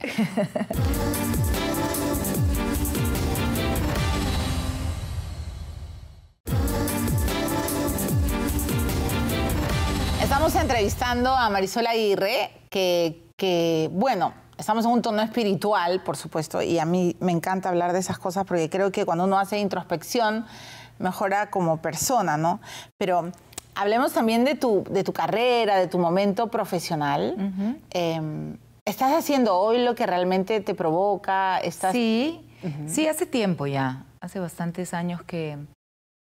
Estamos entrevistando a Marisol Aguirre, que, bueno, estamos en un tono espiritual, por supuesto, y a mí me encanta hablar de esas cosas porque creo que cuando uno hace introspección, mejora como persona, ¿no? Pero hablemos también de tu, de tu carrera, de tu momento profesional. Em, ¿Estás haciendo hoy lo que realmente te provoca? Sí, sí, hace tiempo ya, hace bastantes años que,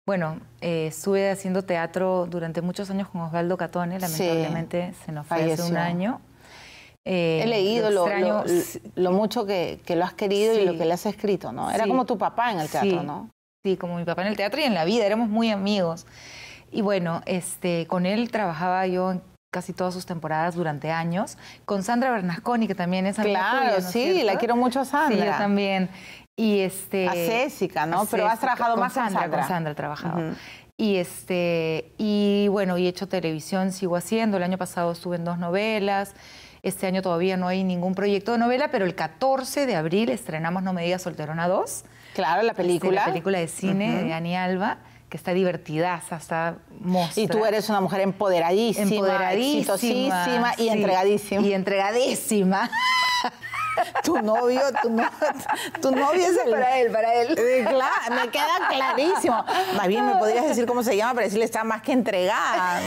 bueno, eh, estuve haciendo teatro durante muchos años con Osvaldo Catone, lamentablemente se nos fue hace un año. Eh, He leído lo, mucho que, lo has querido y lo que le has escrito, ¿no? Era como tu papá en el teatro, ¿no? Sí, como mi papá en el teatro y en la vida, éramos muy amigos. Y bueno, este, con él trabajaba yo en casi todas sus temporadas durante años, con Sandra Bernasconi, que también es amiga Claro, sí, la quiero mucho a Sandra. Sí, yo también. Y este... A Césica, ¿no? Pero has trabajado más con Sandra. Con Sandra he trabajado. Y este, y bueno, y hecho televisión, sigo haciendo. El año pasado estuve en dos novelas. Este año todavía no hay ningún proyecto de novela, pero el 14 de abril estrenamos No me digas solterona 2. Claro, la este, película. la película de cine de Ani Alba, que está divertidaza, está mostra. Y tú eres una mujer empoderadísima, empoderadísima, y entregadísima. Y entregadísima tu novio, tu novio, es el... Para él, para él. Eh, claro, me queda clarísimo. Más bien me podrías decir cómo se llama para decirle está más que entregada.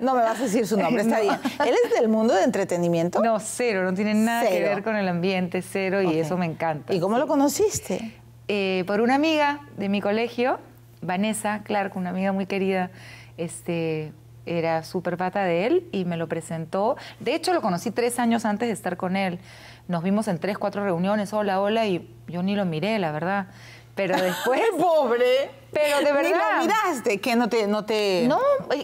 No, me vas a decir su nombre, está bien. ¿Él es del mundo de entretenimiento? No, cero, no tiene nada que ver con el ambiente, cero, y eso me encanta. ¿Y cómo lo conociste? Eh, por una amiga de mi colegio, Vanessa Clark, una amiga muy querida, este, era súper pata de él y me lo presentó. De hecho, lo conocí tres años antes de estar con él. Nos vimos en tres, cuatro reuniones, hola, hola, y yo ni lo miré, la verdad. Pero *laughs* después... ¡Pobre! Pero de verdad... Ni lo miraste, que no te... No, te... no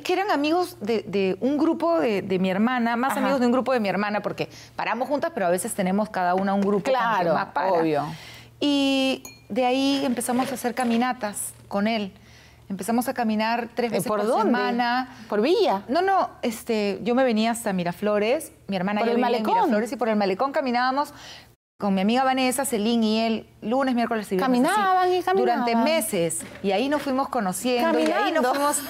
que eran amigos de, un grupo de, mi hermana, más amigos de un grupo de mi hermana, porque paramos juntas, pero a veces tenemos cada una un grupo. Claro, más obvio. Y de ahí empezamos a hacer caminatas con él. Empezamos a caminar tres eh, veces por, semana. ¿Por Villa? No, no, este, yo me venía hasta Miraflores, mi hermana por yo el malecón. en y por el malecón caminábamos con mi amiga Vanessa, Celín y él, lunes, miércoles y viernes. Caminaban y caminaban. Durante meses. Y ahí nos fuimos conociendo. Y ahí nos fuimos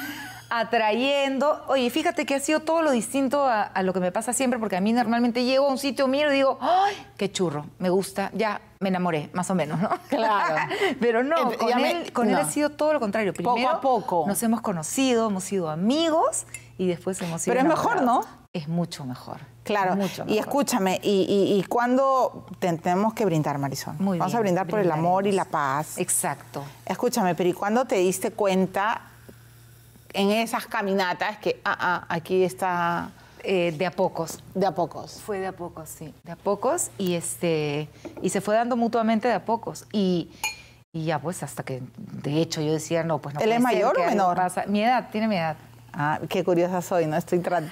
atrayendo. Oye, fíjate que ha sido todo lo distinto a, lo que me pasa siempre, porque a mí normalmente llego a un sitio, miro y digo, ¡ay, qué churro! Me gusta, ya me enamoré, más o menos, ¿no? Claro. *laughs* Pero no, con, él, ha sido todo lo contrario. poco a poco. Nos hemos conocido, hemos sido amigos y después hemos sido. Pero es mejor, ¿no? Es mucho mejor. Claro. Mucho mejor. Y escúchame, ¿y, cuándo tenemos que brindar, Marisol? Muy Vamos a brindar por el amor y la paz. Exacto. Escúchame, pero ¿y cuándo te diste cuenta en esas caminatas que, ah, ah aquí está... Eh, de a pocos. De a pocos. Fue de a pocos, sí. De a pocos y, este, y se fue dando mutuamente de a pocos. Y, y ya pues hasta que, de hecho, yo decía, no, pues no. ¿Él es mayor o menor? Mi edad, tiene mi edad. Ah, qué curiosa soy, ¿no? Estoy tratando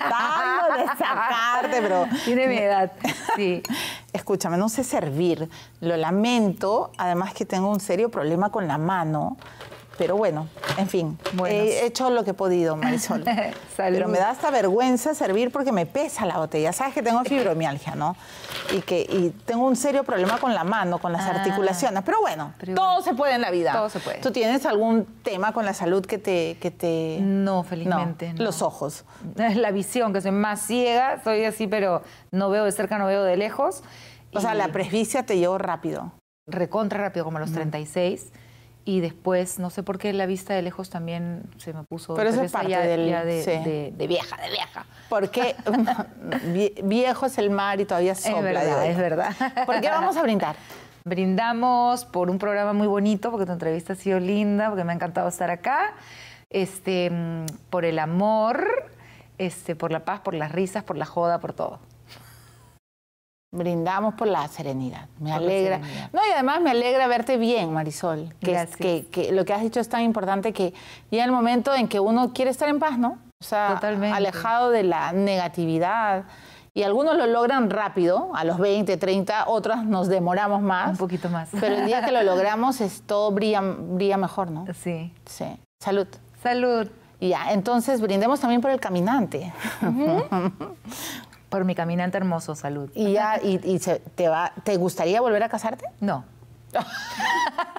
de *laughs* sacarte, pero... Tiene mi edad, sí. *laughs* Escúchame, no sé servir, lo lamento, además que tengo un serio problema con la mano, pero bueno, en fin, he hecho lo que he podido, Marisol. *laughs* Pero me da hasta vergüenza servir porque me pesa la botella. Sabes que tengo fibromialgia, ¿no? Y que tengo un serio problema con la mano, con las ah. articulaciones. Pero bueno, todo se puede en la vida. Todo se puede. ¿Tú tienes algún tema con la salud que te... No, felizmente. Los ojos. *laughs* La visión, que soy más ciega, soy así, pero no veo de cerca, no veo de lejos. O sea, la presbicia te llevó rápido. Recontra rápido, como a los 36 y después, no sé por qué, la vista de lejos también se me puso... Pero, es parte del, de, de, vieja, de vieja. Porque *laughs* *laughs* viejo es el mar y todavía sopla. Es verdad, es *laughs* verdad. ¿Por qué vamos a brindar? Brindamos por un programa muy bonito, porque tu entrevista ha sido linda, porque me ha encantado estar acá. Este, mm, por el amor, este, por la paz, por las risas, por la joda, por todo brindamos por la serenidad. Me alegra. No, y además me alegra verte bien, Marisol. Que, que, que, lo que has dicho es tan importante que llega el momento en que uno quiere estar en paz, ¿no? O sea, alejado de la negatividad. Y algunos lo logran rápido, a los 20, 30, otras nos demoramos más. Un poquito más. Pero el día que lo *laughs* logramos, es, todo brilla, brilla mejor, ¿no? Sí. Sí. Salud. Salud. Ya, entonces brindemos también por el caminante. *laughs* Por mi caminante hermoso, salud. ¿Y ya y, te va te gustaría volver a casarte? No.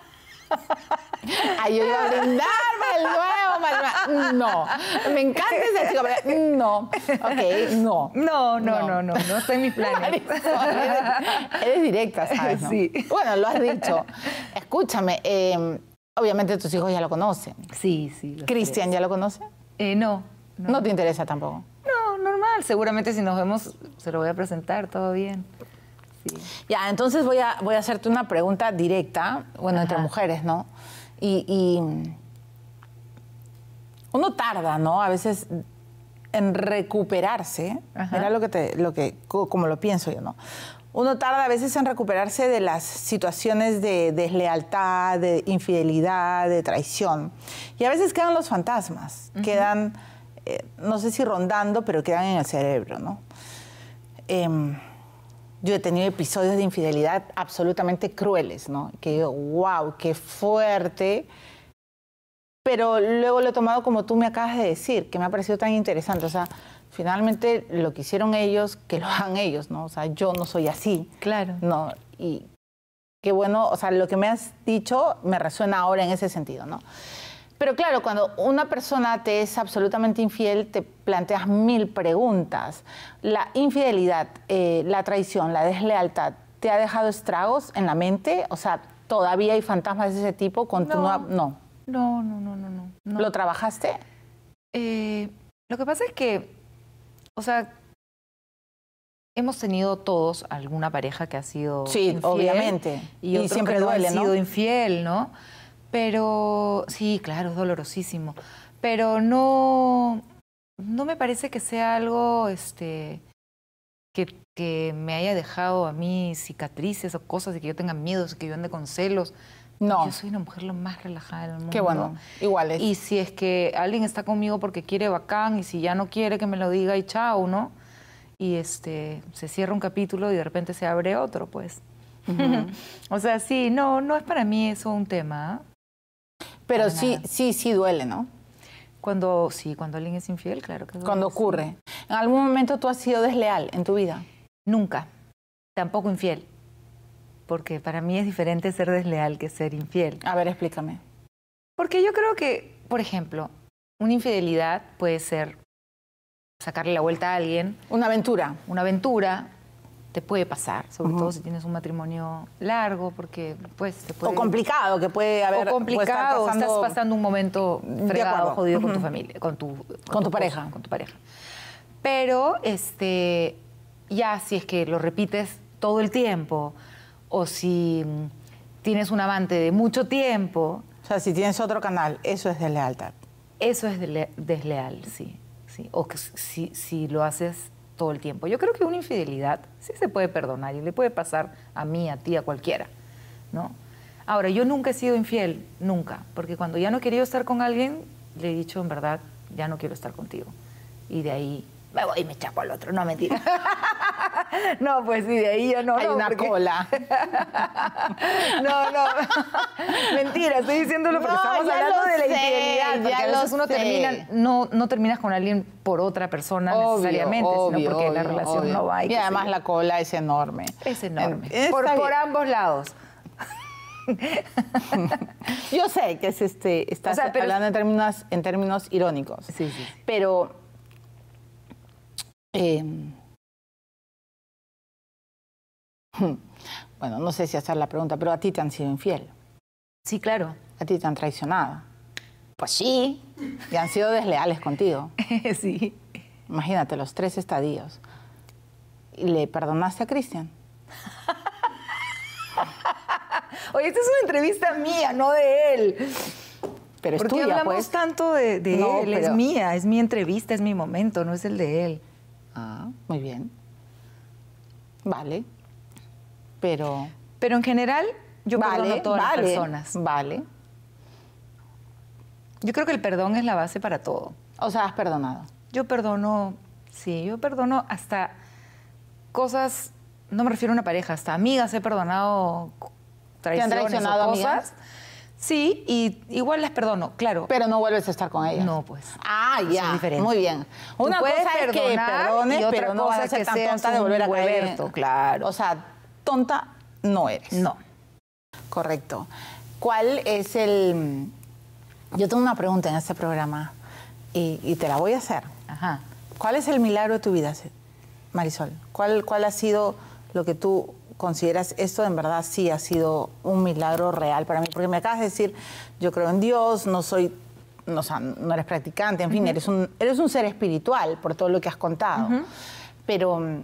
*laughs* Ay, yo iba a brindarme el nuevo No. Me encanta ese chico. Pero no. Ok, no. No, no, no, no. No, estoy en mis planes. *laughs* Eres, directa, ¿sabes? Sí. Bueno, lo has dicho. Escúchame, em, obviamente tus hijos ya lo conocen. Sí, sí. ¿Cristian ya lo conoce? Eh, no. No te interesa tampoco normal. Seguramente si nos vemos se lo voy a presentar, todo bien. Ya, entonces voy a, voy a hacerte una pregunta directa, bueno, entre mujeres, ¿no? Y, uno tarda, ¿no? A veces en recuperarse, era lo que lo que, como lo pienso yo, ¿no? Uno tarda a veces en recuperarse de las situaciones de deslealtad, de infidelidad, de traición. Y a veces quedan los fantasmas, quedan eh, no sé si rondando, pero quedan en el cerebro, ¿no? Em, yo he tenido episodios de infidelidad absolutamente crueles, ¿no? Que wow, qué fuerte. Pero luego lo he tomado como tú me acabas de decir, que me ha parecido tan interesante. O sea, finalmente lo que hicieron ellos, que lo hagan ellos, ¿no? O sea, yo no soy así. Claro. No, y qué bueno, o sea, lo que me has dicho me resuena ahora en ese sentido, ¿no? Pero claro, cuando una persona te es absolutamente infiel, te planteas mil preguntas. La infidelidad, eh, la traición, la deslealtad, ¿te ha dejado estragos en la mente? O sea, ¿todavía hay fantasmas de ese tipo? Con no. no. no. No, no, no, ¿Lo trabajaste? Eh, lo que pasa es que, o sea, hemos tenido todos alguna pareja que ha sido sí, obviamente. Y, siempre duele, no ha sido infiel, ¿no? Pero sí, claro, es dolorosísimo. Pero no, no me parece que sea algo este, que, me haya dejado a mí cicatrices o cosas y que yo tenga miedos, que yo ande con celos. No. Yo soy una mujer lo más relajada del mundo. Qué bueno, igual es. Y si es que alguien está conmigo porque quiere bacán y si ya no quiere que me lo diga y chao, ¿no? Y este, se cierra un capítulo y de repente se abre otro, pues. *laughs* o sea, sí, no, no es para mí eso un tema. ¿ah? Pero sí, sí, sí duele, ¿no? Cuando, sí, cuando alguien es infiel, claro que duele. Cuando ocurre. ¿En algún momento tú has sido desleal en tu vida? Nunca. Tampoco infiel. Porque para mí es diferente ser desleal que ser infiel. A ver, explícame. Porque yo creo que, por ejemplo, una infidelidad puede ser sacarle la vuelta a alguien. Una aventura. Una aventura, te puede pasar, sobre todo si tienes un matrimonio largo, porque pues te puede... O complicado, que puede haber... O complicado, estás pasando un momento fregado, jodido con tu familia, con tu... Con, tu, pareja. Con tu pareja. Pero, este, ya si es que lo repites todo el tiempo, o si mm, tienes un amante de mucho tiempo... O sea, si tienes otro canal, eso es deslealtad. Eso es desleal, sí. sí. O si, si lo haces todo el tiempo. Yo creo que una infidelidad sí se puede perdonar y le puede pasar a mí, a ti, a cualquiera, ¿no? Ahora, yo nunca he sido infiel, nunca, porque cuando ya no he querido estar con alguien, le he dicho, en verdad, ya no quiero estar contigo. Y de ahí me voy y me chaco al otro, no mentira. *laughs* no, pues sí, de ahí yo no. Hay una cola. *laughs* no, no. *laughs* mentira, estoy diciéndolo porque estamos hablando de la infidelidad. Porque a veces uno termina, no, no terminas con alguien por otra persona necesariamente, sino porque la relación no va. Y, y además la cola es enorme. Es enorme. por, por ambos lados. Yo sé que es este, estás hablando en términos, en términos irónicos. sí, sí. Pero Em, hmm. bueno, no sé si hacer la pregunta, pero a ti te han sido infiel. Sí, claro. A ti te han traicionado. Pues sí. Y han sido desleales contigo. *laughs* sí. Imagínate, los tres estadios. ¿Y le perdonaste a Cristian? *laughs* Oye, esta es una entrevista mía, no de él. Pero ¿Por qué hablamos pues. tanto de, él? Es mía, es mi entrevista, es mi momento, no es el de él. Ah, muy bien. Vale. Pero. Pero en general, yo perdono a todas las personas. Vale. Yo creo que el perdón es la base para todo. O sea, has perdonado. Yo perdono, sí, yo perdono hasta cosas, no me refiero a una pareja, hasta amigas he perdonado traiciones han traicionado cosas. Amigas? Sí, y igual les perdono, claro. Pero no vuelves a estar con ellas. No, pues. Ah, ya. Muy bien. Una cosa es que perdones, pero no vas a ser tan tonta de volver a caer. Claro. O sea, tonta no eres. No. Correcto. ¿Cuál es el...? Yo tengo una pregunta en este programa y, te la voy a hacer. Ajá. ¿Cuál es el milagro de tu vida, Marisol? ¿Cuál, cuál ha sido lo que tú consideras esto en verdad sí ha sido un milagro real para mí? Porque me acabas de decir, yo creo en Dios, no soy, no, o sea, no eres practicante, en fin, eres, un, eres un ser espiritual por todo lo que has contado. Pero mm,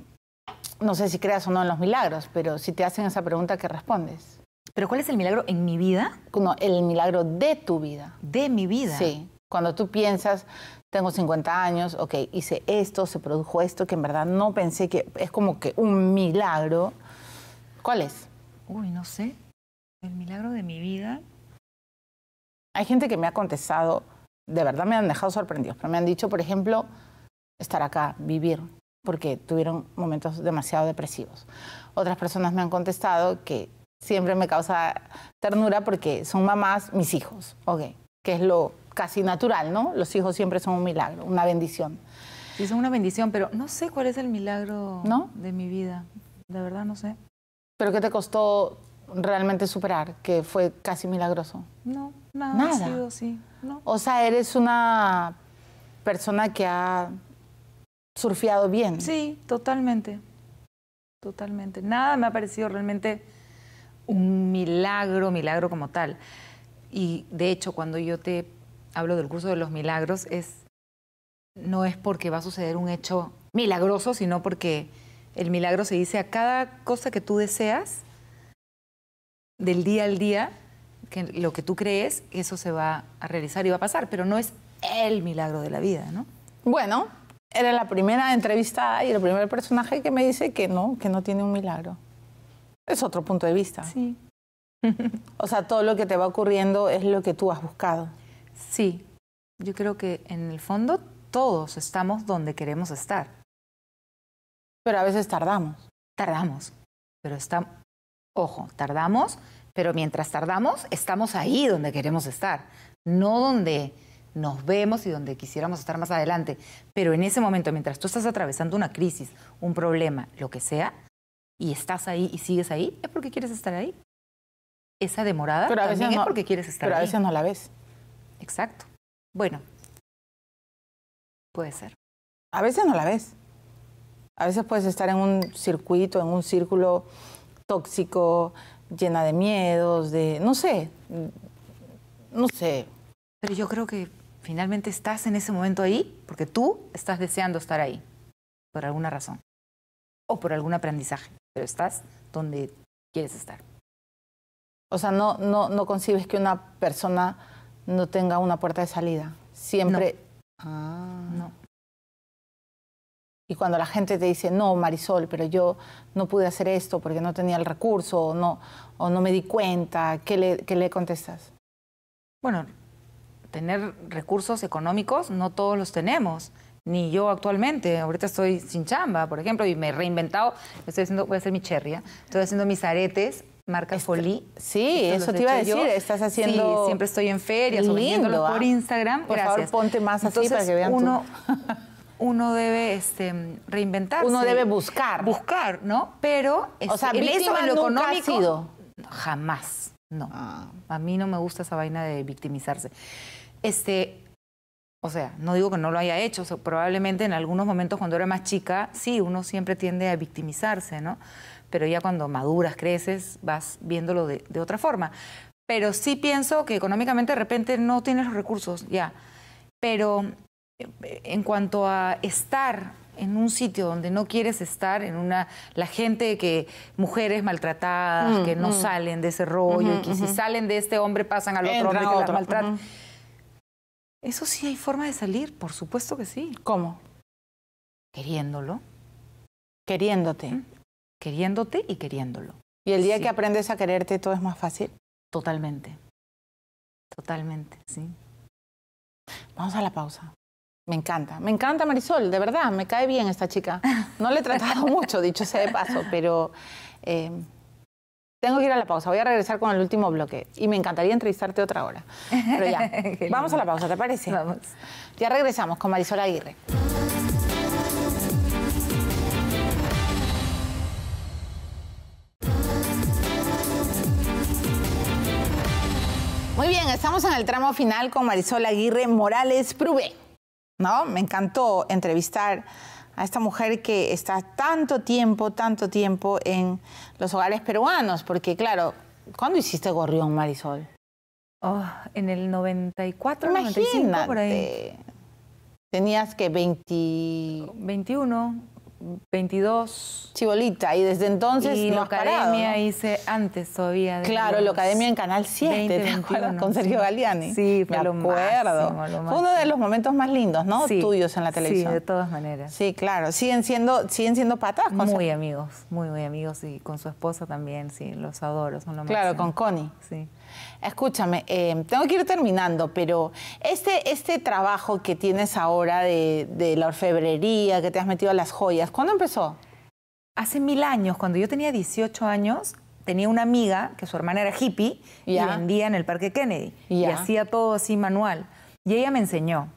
no sé si creas o no en los milagros, pero si te hacen esa pregunta, ¿qué respondes? ¿Pero cuál es el milagro en mi vida? No, el milagro de tu vida. ¿De mi vida? Sí. Cuando tú piensas, tengo 50 años, ok, hice esto, se produjo esto, que en verdad no pensé que es como que un milagro ¿Cuál es? Uy, no sé. El milagro de mi vida. Hay gente que me ha contestado, de verdad me han dejado sorprendidos, pero me han dicho, por ejemplo, estar acá, vivir, porque tuvieron momentos demasiado depresivos. Otras personas me han contestado que siempre me causa ternura porque son mamás mis hijos, ¿ok? que es lo casi natural, ¿no? Los hijos siempre son un milagro, una bendición. Sí, son una bendición, pero no sé cuál es el milagro de mi vida, de verdad no sé. ¿Pero qué te costó realmente superar? Que fue casi milagroso. No, nada. Nada. O sea, eres una persona que ha surfeado bien. Sí, totalmente. Totalmente. Nada me ha parecido realmente un milagro, milagro como tal. Y de hecho, cuando yo te hablo del curso de los milagros, es no es porque va a suceder un hecho milagroso, sino porque el milagro se dice a cada cosa que tú deseas, del día al día, que lo que tú crees, eso se va a realizar y va a pasar, pero no es el milagro de la vida, ¿no? Bueno, era la primera entrevista y el primer personaje que me dice que no, que no tiene un milagro. Es otro punto de vista. Sí. *laughs* o sea, todo lo que te va ocurriendo es lo que tú has buscado. Sí. Yo creo que en el fondo todos estamos donde queremos estar. Pero a veces tardamos. Tardamos, pero está, ojo, tardamos, pero mientras tardamos, estamos ahí donde queremos estar, no donde nos vemos y donde quisiéramos estar más adelante. Pero en ese momento, mientras tú estás atravesando una crisis, un problema, lo que sea, y estás ahí y sigues ahí, es porque quieres estar ahí. Esa demorada también es porque quieres estar ahí. Pero a veces no la ves. Exacto. Bueno, puede ser. A veces no la ves. A veces puedes estar en un circuito, en un círculo tóxico, llena de miedos, de, no sé, no sé. Pero yo creo que finalmente estás en ese momento ahí porque tú estás deseando estar ahí, por alguna razón, o por algún aprendizaje, pero estás donde quieres estar. O sea, no, no, no concibes que una persona no tenga una puerta de salida. Siempre... Ah. no. Y cuando la gente te dice, no, Marisol, pero yo no pude hacer esto porque no tenía el recurso o no, o no me di cuenta, ¿qué le, contestas? Bueno, tener recursos económicos no todos los tenemos ni yo actualmente. Ahorita estoy sin chamba, por ejemplo, y me he reinventado. Estoy haciendo, voy a hacer mi cherry, ¿eh? estoy haciendo mis aretes. Marca Esta, Folí. Sí, eso te iba a decir. Estás haciendo. siempre estoy en ferias lindo, por ¿ah? Instagram. Por favor, ponte más así para que vean. Uno, *laughs* uno debe este, reinventarse. Uno debe buscar. Buscar, ¿no? Pero eso, este, en lo Ha sido. Jamás. No. Ah. A mí no me gusta esa vaina de victimizarse. Este, o sea, no digo que no lo haya hecho, probablemente en algunos momentos cuando era más chica, sí, uno siempre tiende a victimizarse, ¿no? Pero ya cuando maduras, creces, vas viéndolo de, de otra forma. Pero sí pienso que económicamente de repente no tienes los recursos, ya. Pero en cuanto a estar en un sitio donde no quieres estar, en una la gente que mujeres maltratadas mm, que no mm. salen de ese rollo que si salen de este hombre pasan al otro hombre que las maltrata. Eso sí hay forma de salir, por supuesto que sí. ¿Cómo? Queriéndolo. Queriéndote. Queriéndote y queriéndolo. ¿Y el día que aprendes a quererte todo es más fácil? Totalmente. Totalmente, sí. Vamos a la pausa. Me encanta, me encanta Marisol, de verdad, me cae bien esta chica. No le he tratado *laughs* mucho, dicho sea de paso, pero eh, tengo que ir a la pausa. Voy a regresar con el último bloque y me encantaría entrevistarte otra hora. Pero ya, *laughs* vamos a la pausa, ¿te parece? Vamos. Ya regresamos con Marisol Aguirre. Muy bien, estamos en el tramo final con Marisol Aguirre Morales Prubé. ¿no? Me encantó entrevistar a esta mujer que está tanto tiempo, tanto tiempo en los hogares peruanos, porque claro, ¿cuándo hiciste Gorrión, Marisol? Oh, en el 94, 95, por ahí. Tenías que 20... 21, 22. Chibolita, y desde entonces. Y la academia hice antes todavía. claro, la academia en Canal 7, ¿te acuerdas? Con Sergio Galeani. Sí, me acuerdo. uno de los momentos más lindos, ¿no? Tuyos en la televisión. Sí, de todas maneras. Sí, claro. Siguen siendo, siguen siendo patas. muy amigos, muy, muy amigos. Y con su esposa también, sí, los adoro, Claro, con Connie. Sí. Escúchame, em, tengo que ir terminando, pero este, este trabajo que tienes ahora de, la orfebrería, que te has metido a las joyas, ¿cuándo empezó? Hace mil años, cuando yo tenía 18 años, tenía una amiga que su hermana era hippie y vendía en el Parque Kennedy. Y hacía todo así manual. Y ella me enseñó.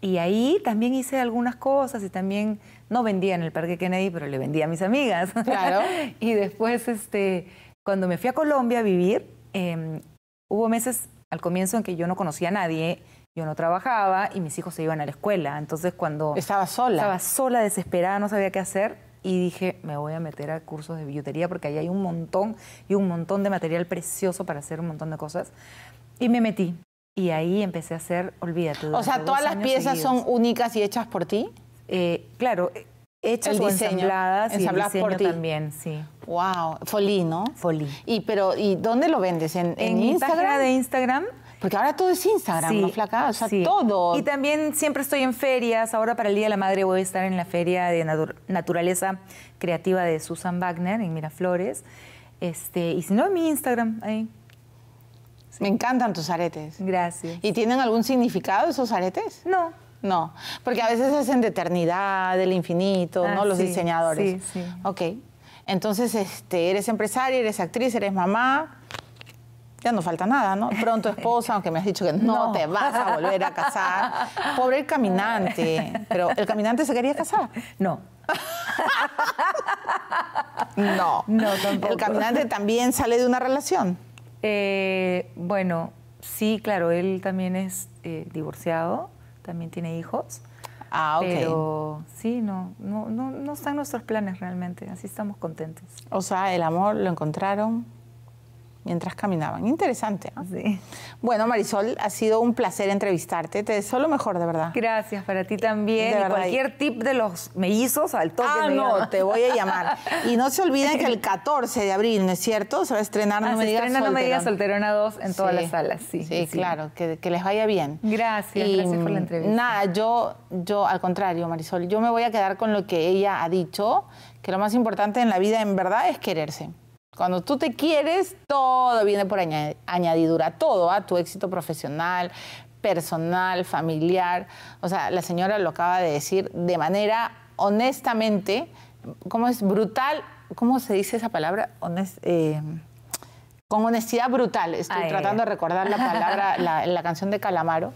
Y ahí también hice algunas cosas y también no vendía en el Parque Kennedy, pero le vendía a mis amigas. Claro. *laughs* y después, este, cuando me fui a Colombia a vivir, em, hubo meses al comienzo en que yo no conocía a nadie, yo no trabajaba y mis hijos se iban a la escuela. Entonces cuando... Estaba sola. Estaba sola, desesperada, no sabía qué hacer y dije, me voy a meter a cursos de billutería porque ahí hay un montón y un montón de material precioso para hacer un montón de cosas. Y me metí. Y ahí empecé a hacer, olvídate. O sea, todas las piezas son únicas y hechas por ti. Eh, claro, eh, hechas ensambladas, y por ti. también, sí. Wow, Folí, ¿no? Folí. Y pero ¿y dónde lo vendes? En, en, en Instagram? de Instagram. Porque ahora todo es Instagram, ¿no, flaca? O sea, todo. Y también siempre estoy en ferias. Ahora para el Día de la Madre voy a estar en la Feria de Naturaleza Creativa de Susan Wagner en Miraflores. Este, y si no, en mi Instagram, ahí. Me encantan tus aretes. Gracias. ¿Y tienen algún significado esos aretes? No. No, porque a veces hacen de eternidad, del infinito, ¿no? Ah, Los diseñadores. Sí, sí. Ok, entonces, este, eres empresaria, eres actriz, eres mamá. Ya no falta nada, ¿no? Pronto *laughs* esposa, aunque me has dicho que no, te vas a volver a casar. Pobre el caminante. Pero el caminante se quería casar. No. no. No, tampoco. El caminante también sale de una relación. Eh, bueno, sí, claro, él también es eh, divorciado, también tiene hijos. Ah, ok. sí, no, no, no, están nuestros planes realmente, así estamos contentos O sea, el amor lo encontraron mientras caminaban. Interesante. Sí. Bueno, Marisol, ha sido un placer entrevistarte. Te deseo lo mejor, de verdad. Gracias, para ti también. cualquier tip de los mellizos al toque. Ah, no, te voy a llamar. y no se olviden que el 14 *laughs* de abril, ¿no es cierto? Se va a estrenar No, ah, me, digas no me Solterona 2 en todas las salas. Sí, sí, claro, que, les vaya bien. Gracias, gracias por la mm, entrevista. Nada, yo, yo, al contrario, Marisol, yo me voy a quedar con lo que ella ha dicho, que lo más importante en la vida, en verdad, es quererse. Cuando tú te quieres, todo viene por añadidura, todo, a ¿ah? tu éxito profesional, personal, familiar. O sea, la señora lo acaba de decir de manera honestamente, ¿cómo es brutal? ¿Cómo se dice esa palabra? Em, con honestidad brutal. Estoy tratando de recordar la palabra, *laughs* la, la, canción de Calamaro,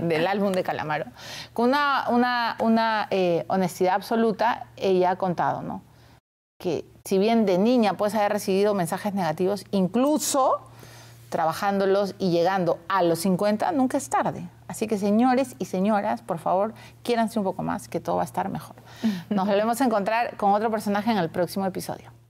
del álbum de Calamaro. Con una, eh, honestidad absoluta, ella ha contado, ¿no? que si bien de niña puedes haber recibido mensajes negativos, incluso trabajándolos y llegando a los 50, nunca es tarde. Así que señores y señoras, por favor, quiéranse un poco más, que todo va a estar mejor. Nos volvemos a encontrar con otro personaje en el próximo episodio.